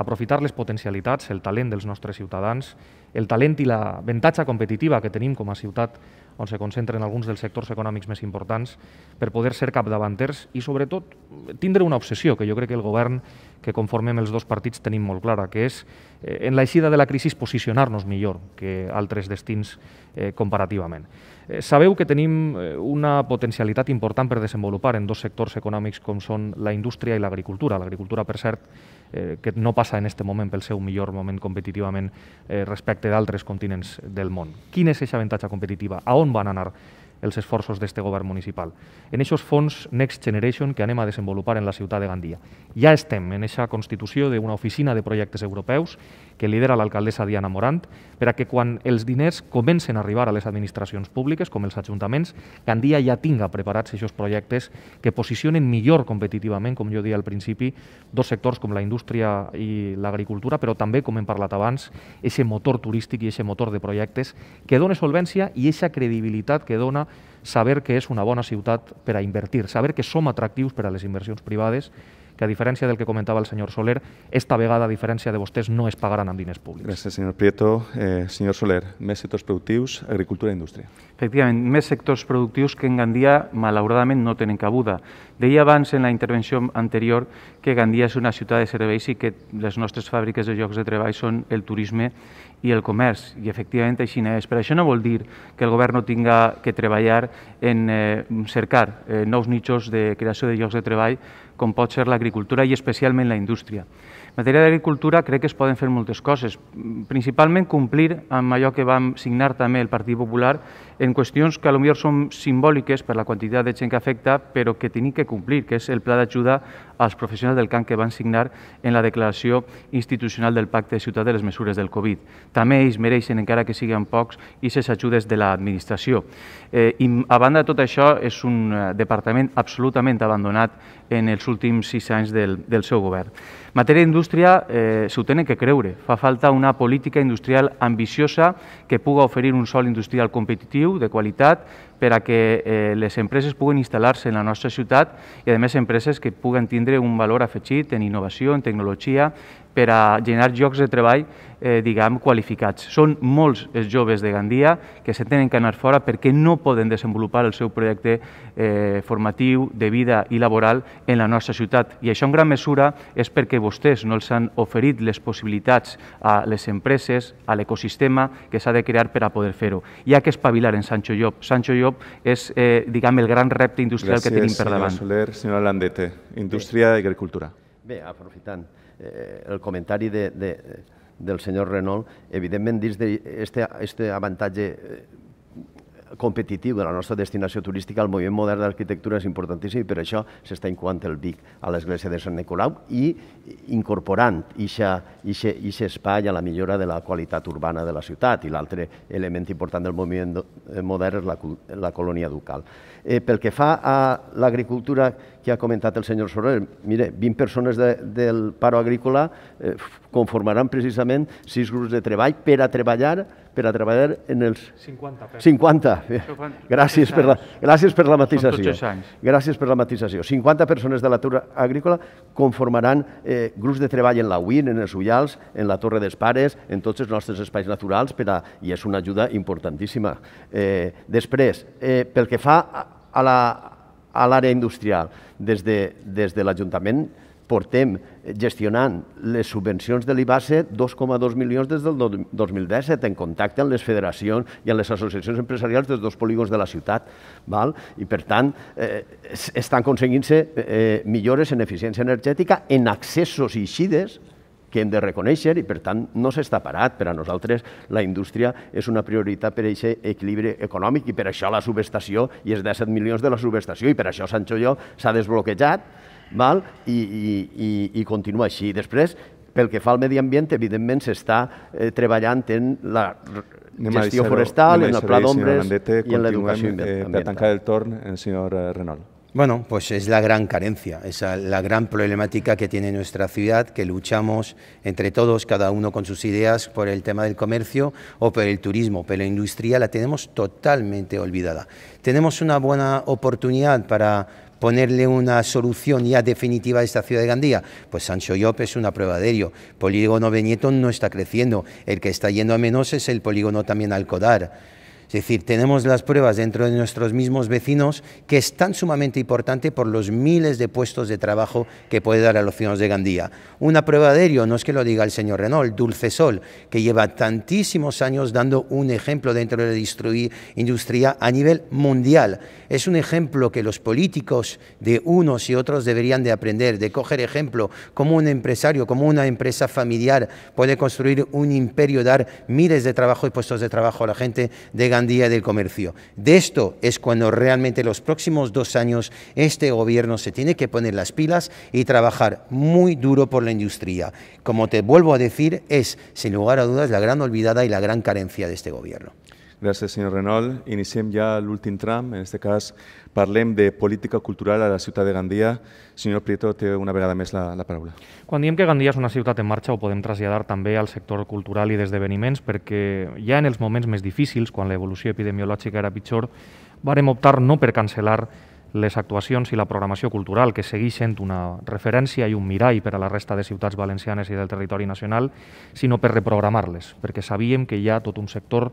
aprofitar les potencialitats, el talent dels nostres ciutadans, el talent i la ventatge competitiva que tenim com a ciutat on se concentren alguns dels sectors econòmics més importants, per poder ser capdavanters i, sobretot, tindre una obsessió que jo crec que el govern que conformem els dos partits tenim molt clara, que és, eh, en l'eixida de la crisi, posicionar-nos millor que altres destins eh, comparativament. Eh, sabeu que tenim eh, una potencialitat important per desenvolupar en dos sectors econòmics com són la indústria i l'agricultura. L'agricultura, per cert, eh, que no passa en aquest moment pel seu millor moment competitivament eh, respecte d'altres continents del món. Quin és aquesta avantatge competitiva? A on van anar els esforços d'este govern municipal. En aquests fons Next Generation que anem a desenvolupar en la ciutat de Gandia. Ja estem en aquesta constitució d'una oficina de projectes europeus que lidera l'alcaldessa Diana Morant per a que quan els diners comencen a arribar a les administracions públiques, com els ajuntaments, Gandia ja tinga preparats aquests projectes que posicionen millor competitivament, com jo deia al principi, dos sectors com la indústria i l'agricultura, però també, com hem parlat abans, aquest motor turístic i aquest motor de projectes que dona solvència i aquesta credibilitat que dona saber que és una bona ciutat per a invertir, saber que som atractius per a les inversions privades que a diferència del que comentava el senyor Soler, esta vegada, a diferència de vostès, no es pagaran amb diners públics. Gràcies, senyor Prieto. Eh, senyor Soler, més sectors productius, agricultura i indústria. Efectivament, més sectors productius que en Gandia, malauradament, no tenen cabuda. Deia abans en la intervenció anterior que Gandia és una ciutat de serveis i que les nostres fàbriques de llocs de treball són el turisme i el comerç, i efectivament així és. Però això no vol dir que el govern no tinga que treballar en eh, cercar eh, nous nichos de creació de llocs de treball com pot ser l'agricultura i especialment la indústria. En matèria d'agricultura crec que es poden fer moltes coses, principalment complir amb allò que vam signar també el Partit Popular en qüestions que potser són simbòliques per la quantitat de gent que afecta, però que tenim que complir, que és el pla d'ajuda als professionals del camp que van signar en la declaració institucional del Pacte de Ciutat de les mesures del Covid. També ells mereixen, encara que siguin pocs, i ses ajudes de l'administració. Eh, I a banda de tot això, és un eh, departament absolutament abandonat en els últims sis anys del, del seu govern. En matèria d'indústria, eh, s'ho tenen que creure. Fa falta una política industrial ambiciosa que puga oferir un sol industrial competitiu, de qualitat, per a que eh, les empreses puguen instal·lar-se en la nostra ciutat i, a més, empreses que puguen tindre un valor afegit en innovació, en tecnologia, per a generar llocs de treball eh, diguem, qualificats. Són molts els joves de Gandia que se tenen que anar fora perquè no poden desenvolupar el seu projecte eh, formatiu, de vida i laboral en la nostra ciutat. I això en gran mesura és perquè vostès no els han oferit les possibilitats a les empreses, a l'ecosistema que s'ha de crear per a poder fer-ho. Hi ha que espavilar en Sancho Llop. Sancho Llop és, eh, diguem, el gran repte industrial Gràcies, que tenim per davant. Gràcies, senyora Soler. Senyora Landete, Indústria i Agricultura. Bé, aprofitant eh, el comentari de, de, del senyor Renault, evidentment dins d'aquest avantatge eh, competitiu de la nostra destinació turística, el moviment modern d'arquitectura és importantíssim i per això s'està incubant el Vic a l'església de Sant Nicolau i incorporant aquest espai a la millora de la qualitat urbana de la ciutat. I l'altre element important del moviment eh, modern és la, la colònia ducal. Eh, pel que fa a l'agricultura que ha comentat el senyor Soler, mire, 20 persones de, del paro agrícola eh, conformaran precisament sis grups de treball per a treballar per a treballar en els... 50. Per. 50. Gràcies per, la, gràcies per la matització. Gràcies per la matització. 50 persones de la Torre Agrícola conformaran eh, grups de treball en la UIN, en els Ullals, en la Torre dels Pares, en tots els nostres espais naturals, per a, i és una ajuda importantíssima. Eh, després, eh, pel que fa a la a l'àrea industrial, des de, des de l'Ajuntament portem gestionant les subvencions de l'IBASE 2,2 milions des del 2017, en contacte amb les federacions i amb les associacions empresarials dels dos polígons de la ciutat. Val? I, per tant, eh, estan aconseguint-se eh, millores en eficiència energètica, en accessos i eixides, que hem de reconèixer i, per tant, no s'està parat. Per a nosaltres la indústria és una prioritat per a aquest equilibri econòmic i per això la subestació, i és de 7 milions de la subestació, i per això Sancho Jo s'ha desbloquejat mal y continúa así. después, el que fa el medio ambiente evidentemente se está eh, treballant en la gestió forestal, en la de hombres y en la educación eh, torn, el eh, Bueno, pues es la gran carencia, es la gran problemática que tiene nuestra ciudad, que luchamos entre todos, cada uno con sus ideas, por el tema del comercio o por el turismo, pero la industria la tenemos totalmente olvidada. Tenemos una buena oportunidad para ponerle una solución ya definitiva a esta ciudad de Gandía? Pues Sancho Llop es una prueba de ello. Polígono Benieto no está creciendo, el que está yendo a menos es el polígono también Alcodar. Es decir, tenemos las pruebas dentro de nuestros mismos vecinos, que es tan sumamente importante por los miles de puestos de trabajo que puede dar a los ciudadanos de Gandía. Una prueba de ello, no es que lo diga el señor Renault, Dulce Sol, que lleva tantísimos años dando un ejemplo dentro de la industria a nivel mundial. Es un ejemplo que los políticos de unos y otros deberían de aprender, de coger ejemplo, cómo un empresario, como una empresa familiar puede construir un imperio, dar miles de trabajo y puestos de trabajo a la gente de Gandía día del comercio. De esto es cuando realmente los próximos dos años este gobierno se tiene que poner las pilas y trabajar muy duro por la industria. Como te vuelvo a decir, es sin lugar a dudas la gran olvidada y la gran carencia de este gobierno. Gràcies, senyor Renol. Iniciem ja l'últim tram. En aquest cas parlem de política cultural a la ciutat de Gandia. Senyor Prieto, té una vegada més la, la paraula. Quan diem que Gandia és una ciutat en marxa, ho podem traslladar també al sector cultural i d'esdeveniments, perquè ja en els moments més difícils, quan l'evolució epidemiològica era pitjor, vàrem optar no per cancel·lar les actuacions i la programació cultural, que segueix sent una referència i un mirall per a la resta de ciutats valencianes i del territori nacional, sinó per reprogramar-les, perquè sabíem que hi ha tot un sector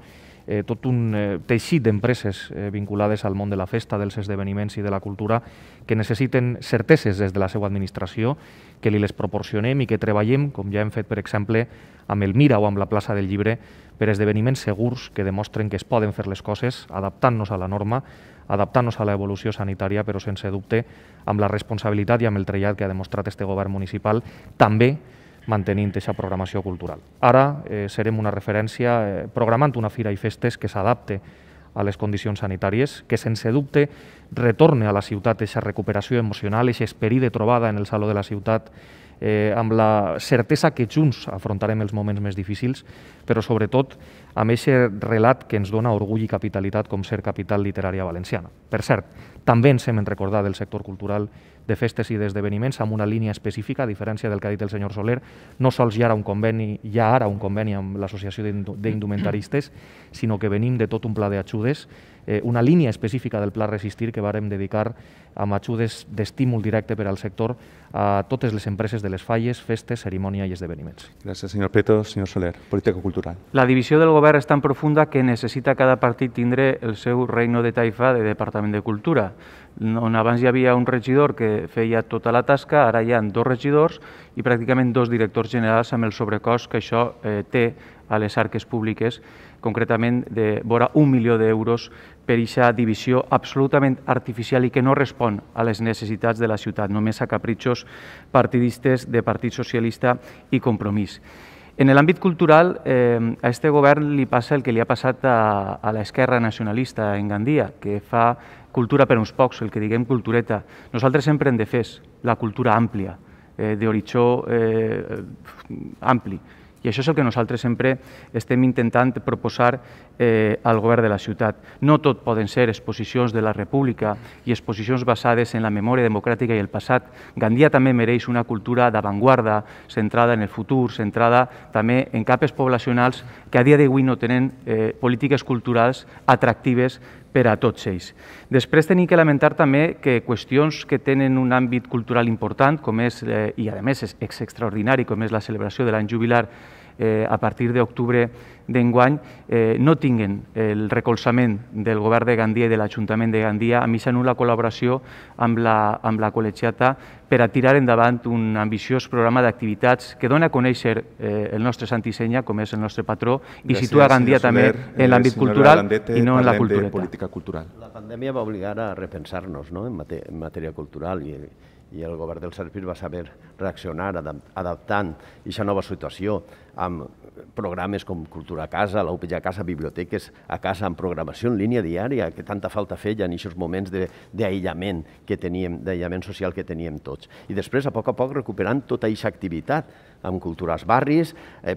eh, tot un eh, teixit d'empreses eh, vinculades al món de la festa, dels esdeveniments i de la cultura que necessiten certeses des de la seva administració, que li les proporcionem i que treballem, com ja hem fet, per exemple, amb el Mira o amb la plaça del llibre, per esdeveniments segurs que demostren que es poden fer les coses adaptant-nos a la norma, adaptant-nos a l'evolució sanitària, però sense dubte amb la responsabilitat i amb el trellat que ha demostrat este govern municipal, també mantenint aquesta programació cultural. Ara eh, serem una referència eh, programant una fira i festes que s'adapte a les condicions sanitàries, que sense dubte retorne a la ciutat aquesta recuperació emocional, aquest esperit de trobada en el saló de la ciutat, eh, amb la certesa que junts afrontarem els moments més difícils, però sobretot amb aquest relat que ens dona orgull i capitalitat com ser capital literària valenciana. Per cert, també ens hem recordar del sector cultural de festes i d'esdeveniments amb una línia específica, a diferència del que ha dit el senyor Soler. No sols hi ha ara un conveni, hi ha ara un conveni amb l'Associació d'Indumentaristes, sinó que venim de tot un pla d'ajudes, eh, una línia específica del pla Resistir que vàrem dedicar amb ajudes d'estímul directe per al sector a totes les empreses de les falles, festes, cerimònia i esdeveniments. Gràcies, senyor Preto. Senyor Soler, política cultural. La divisió del govern és tan profunda que necessita cada partit tindre el seu reino de taifa de Departament de Cultura, on abans hi havia un regidor que feia tota la tasca, ara hi ha dos regidors i pràcticament dos directors generals amb el sobrecost que això eh, té a les arques públiques, concretament de vora un milió d'euros per aquesta divisió absolutament artificial i que no respon a les necessitats de la ciutat, només a capritxos partidistes de Partit Socialista i Compromís. En l'àmbit cultural, eh, a este govern li passa el que li ha passat a, a l'esquerra nacionalista en Gandia, que fa cultura per uns pocs, el que diguem cultureta. Nosaltres sempre hem de fer la cultura àmplia, eh, d'horitzó eh, ampli. I això és el que nosaltres sempre estem intentant proposar eh, al govern de la ciutat. No tot poden ser exposicions de la república i exposicions basades en la memòria democràtica i el passat. Gandia també mereix una cultura d'avantguarda, centrada en el futur, centrada també en capes poblacionals que a dia d'avui no tenen eh, polítiques culturals atractives per a tots ells. Després tenim que lamentar també que qüestions que tenen un àmbit cultural important, com és, eh, i a més és extraordinari, com és la celebració de l'any jubilar eh, a partir d'octubre d'enguany eh, no tinguen el recolzament del govern de Gandia i de l'Ajuntament de Gandia. A mi s'anul·la col·laboració amb la, amb la col·legiata per a tirar endavant un ambiciós programa d'activitats que dona a conèixer eh, el nostre Sant Isenya, com és el nostre patró, i Gràcies, situa Gandia també en eh, l'àmbit cultural Landete, i no en la cultura. política cultural. La pandèmia va obligar a repensar-nos no? en, en matèria cultural i i el govern del Serpis va saber reaccionar adaptant aquesta nova situació amb programes com Cultura a Casa, l'UPG a Casa, Biblioteques a Casa, amb programació en línia diària, que tanta falta feia en aquests moments d'aïllament que teníem, d'aïllament social que teníem tots. I després, a poc a poc, recuperant tota aquesta activitat amb cultura als barris, eh,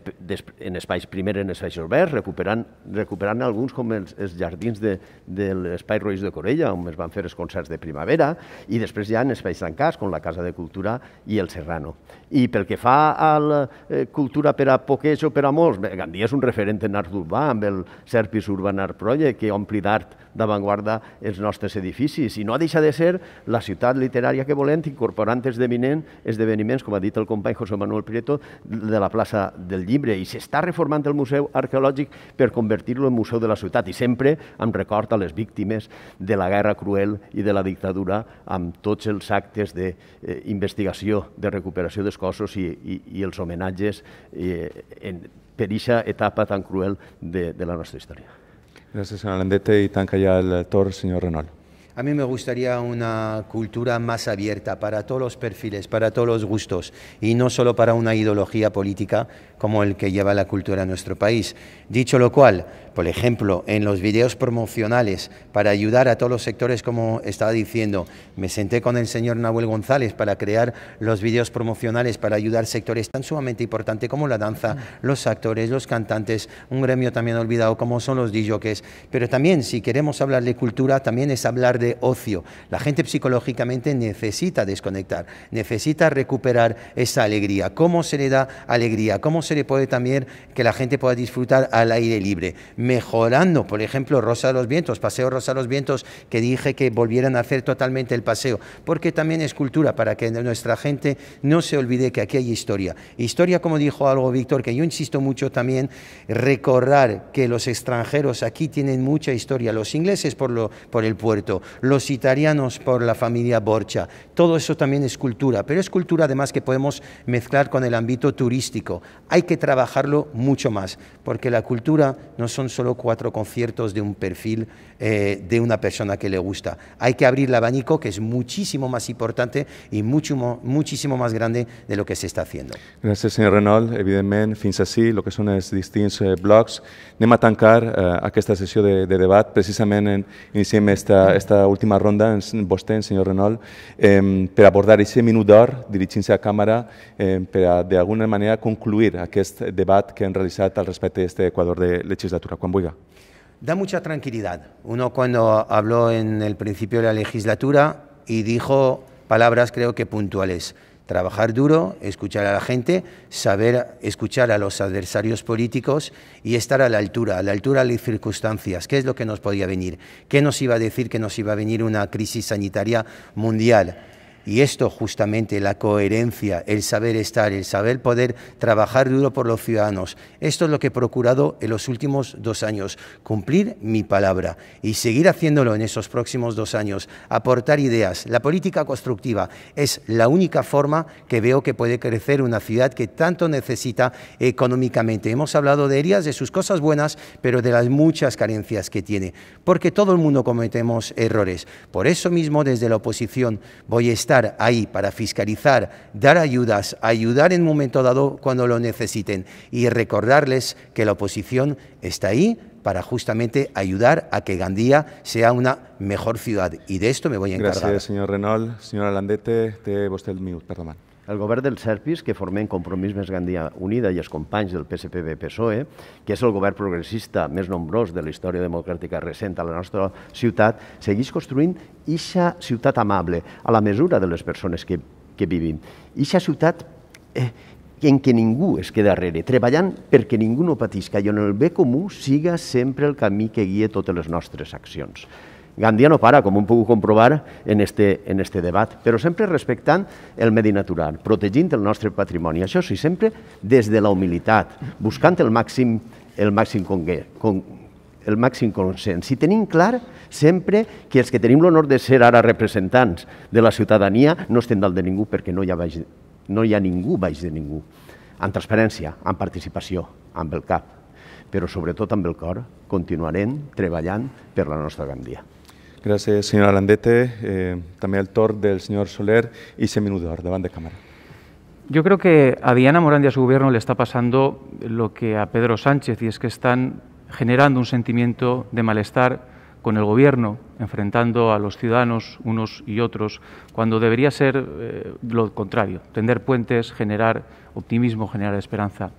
en espais, primer en espais oberts, recuperant, recuperant alguns com els, els jardins de, de l'Espai Roig de Corella, on es van fer els concerts de primavera, i després ja en espais tancats, com la Casa de Cultura i el Serrano. I pel que fa a la eh, cultura per a poquets o per a molts, Gandia és un referent en art urbà, amb el Serpis Urban Art Project, que ompli d'art d'avantguarda els nostres edificis, i no deixat de ser la ciutat literària que volem, incorporant esdeveniments, esdeveniments com ha dit el company José Manuel Prieto, sobretot de la plaça del Llibre, i s'està reformant el Museu Arqueològic per convertir-lo en Museu de la Ciutat, i sempre amb record a les víctimes de la guerra cruel i de la dictadura, amb tots els actes d'investigació, de, eh, de recuperació dels cossos i, i, i els homenatges eh, en, per aquesta etapa tan cruel de, de la nostra història. Gràcies, senyor Landete, i tanca ja el torn, senyor Renol. A mí me gustaría una cultura más abierta para todos los perfiles, para todos los gustos y no solo para una ideología política como el que lleva la cultura a nuestro país. Dicho lo cual, por ejemplo, en los videos promocionales para ayudar a todos los sectores, como estaba diciendo, me senté con el señor Nahuel González para crear los videos promocionales para ayudar sectores tan sumamente importantes como la danza, los actores, los cantantes, un gremio también olvidado como son los DJs. Pero también, si queremos hablar de cultura, también es hablar de ocio. La gente psicológicamente necesita desconectar, necesita recuperar esa alegría. ¿Cómo se le da alegría? ¿Cómo se y puede también que la gente pueda disfrutar al aire libre, mejorando, por ejemplo, Rosa de los Vientos, Paseo Rosa de los Vientos, que dije que volvieran a hacer totalmente el paseo, porque también es cultura, para que nuestra gente no se olvide que aquí hay historia. Historia, como dijo algo Víctor, que yo insisto mucho también, recordar que los extranjeros aquí tienen mucha historia, los ingleses por, lo, por el puerto, los italianos por la familia Borcha, todo eso también es cultura, pero es cultura además que podemos mezclar con el ámbito turístico. Hay que trabajarlo mucho más, porque la cultura no son solo cuatro conciertos de un perfil eh, de una persona que le gusta. Hay que abrir el abanico, que es muchísimo más importante y mucho, muchísimo más grande de lo que se está haciendo. Gracias, señor Renault. Evidentemente, fins así lo que son los distintos eh, blogs. Anem a tancar eh, sesión de, debate. Precisamente, en, iniciem esta, esta última ronda, en, vostè, señor Renault, eh, abordar ese minuto d'or a cámara, eh, de alguna manera, concluir aquest debate que han realizado al respecto de este Ecuador de legislatura. Juan Da mucha tranquilidad. Uno cuando habló en el principio de la legislatura y dijo palabras creo que puntuales. Trabajar duro, escuchar a la gente, saber escuchar a los adversarios políticos y estar a la altura, a la altura de las circunstancias. ¿Qué es lo que nos podía venir? ¿Qué nos iba a decir que nos iba a venir una crisis sanitaria mundial? Y esto justamente, la coherencia, el saber estar, el saber poder trabajar duro por los ciudadanos, esto es lo que he procurado en los últimos dos años, cumplir mi palabra y seguir haciéndolo en esos próximos dos años, aportar ideas. La política constructiva es la única forma que veo que puede crecer una ciudad que tanto necesita económicamente. Hemos hablado de ellas, de sus cosas buenas, pero de las muchas carencias que tiene, porque todo el mundo cometemos errores. Por eso mismo, desde la oposición, voy a estar estar ahí para fiscalizar, dar ayudas, ayudar en momento dado cuando lo necesiten y recordarles que la oposición está ahí para justamente ayudar a que Gandía sea una mejor ciudad. Y de esto me voy a encargar. Gracias, señor Renol. Señora Landete, de Vostel perdón. el govern dels Serpis, que formem Compromís més Gandia Unida i els companys del PSPB-PSOE, que és el govern progressista més nombrós de la història democràtica recent a la nostra ciutat, segueix construint eixa ciutat amable, a la mesura de les persones que, que vivim. Eixa ciutat eh, en què ningú es queda darrere, treballant perquè ningú no patisca i on el bé comú siga sempre el camí que guia totes les nostres accions. Gandia no para, com un pogut comprovar en este, en este debat, però sempre respectant el medi natural, protegint el nostre patrimoni. Això sí, sempre des de la humilitat, buscant el màxim, el màxim conguer, con, el màxim consens. Si tenim clar sempre que els que tenim l'honor de ser ara representants de la ciutadania no estem dalt de ningú perquè no hi ha, baix, no hi ha ningú baix de ningú. Amb transparència, amb participació, amb el cap, però sobretot amb el cor, continuarem treballant per la nostra Gandia. Gracias, señor Alandete, eh, también el TOR del señor Soler y Seminudor, de de cámara. Yo creo que a Diana Morán y a su gobierno le está pasando lo que a Pedro Sánchez, y es que están generando un sentimiento de malestar con el gobierno, enfrentando a los ciudadanos unos y otros, cuando debería ser eh, lo contrario, tender puentes, generar optimismo, generar esperanza.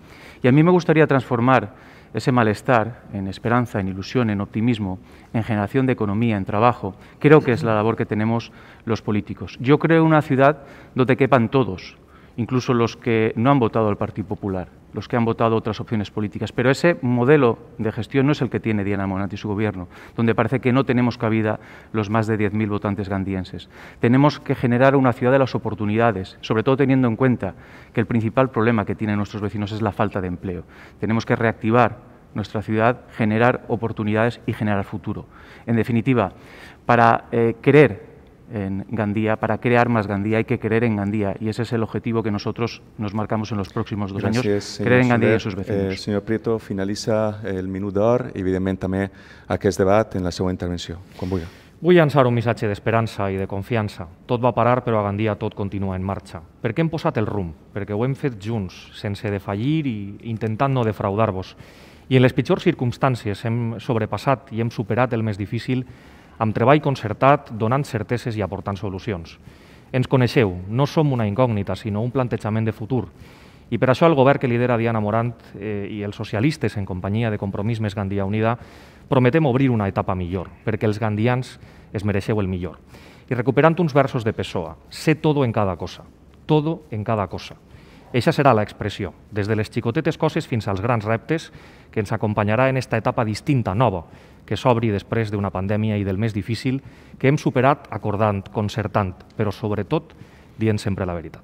Y a mí me gustaría transformar ese malestar en esperanza, en ilusión, en optimismo, en generación de economía, en trabajo, creo que es la labor que tenemos los políticos. Yo creo una ciudad donde quepan todos, incluso los que no han votado al Partido Popular, los que han votado otras opciones políticas. Pero ese modelo de gestión no es el que tiene Diana Monati y su gobierno, donde parece que no tenemos cabida los más de 10.000 votantes gandienses. Tenemos que generar una ciudad de las oportunidades, sobre todo teniendo en cuenta que el principal problema que tienen nuestros vecinos es la falta de empleo. Tenemos que reactivar nuestra ciudad, generar oportunidades y generar futuro. En definitiva, para eh, querer en Gandía, para crear más Gandía hay que creer en Gandía y ese es el objetivo que nosotros nos marcamos en los próximos dos Gracias, años, creer en Gandía y en sus eh, vecinos. Eh, señor Prieto, finaliza el minuto d'or i evidentment també aquest debat en la seva intervenció. Com vulgui. Vull llançar un missatge d'esperança i de confiança. Tot va parar, però a Gandia tot continua en marxa. què hem posat el rumb, perquè ho hem fet junts, sense defallir i intentant no defraudar-vos. I en les pitjors circumstàncies hem sobrepassat i hem superat el més difícil amb treball concertat, donant certeses i aportant solucions. Ens coneixeu, no som una incògnita, sinó un plantejament de futur. I per això el govern que lidera Diana Morant eh, i els socialistes en companyia de Compromís més Gandia Unida prometem obrir una etapa millor, perquè els gandians es mereixeu el millor. I recuperant uns versos de Pessoa, sé todo en cada cosa, todo en cada cosa. Eixa serà la expressió, des de les xicotetes coses fins als grans reptes, que ens acompanyarà en esta etapa distinta, nova, que s'obri després d'una pandèmia i del més difícil, que hem superat acordant, concertant, però sobretot dient sempre la veritat.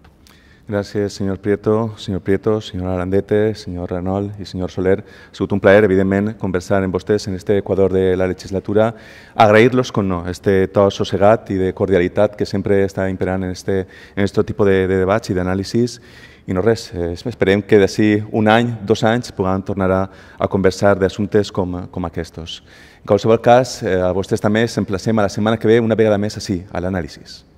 Gràcies, senyor Prieto, senyor Prieto, senyor Arandete, senyor Renol i senyor Soler. Ha sigut un plaer, evidentment, conversar amb vostès en este Equador de la legislatura. Agrair-los, com no, este to sossegat i de cordialitat que sempre està imperant en este, en este tipus de, de debats i d'anàlisis. I no res, eh, esperem que d'ací un any, dos anys, puguem tornar a, a conversar d'assumptes com, com aquests. En qualsevol cas, eh, a vostès també s'emplacem a la setmana que ve una vegada més així, a l'anàlisi.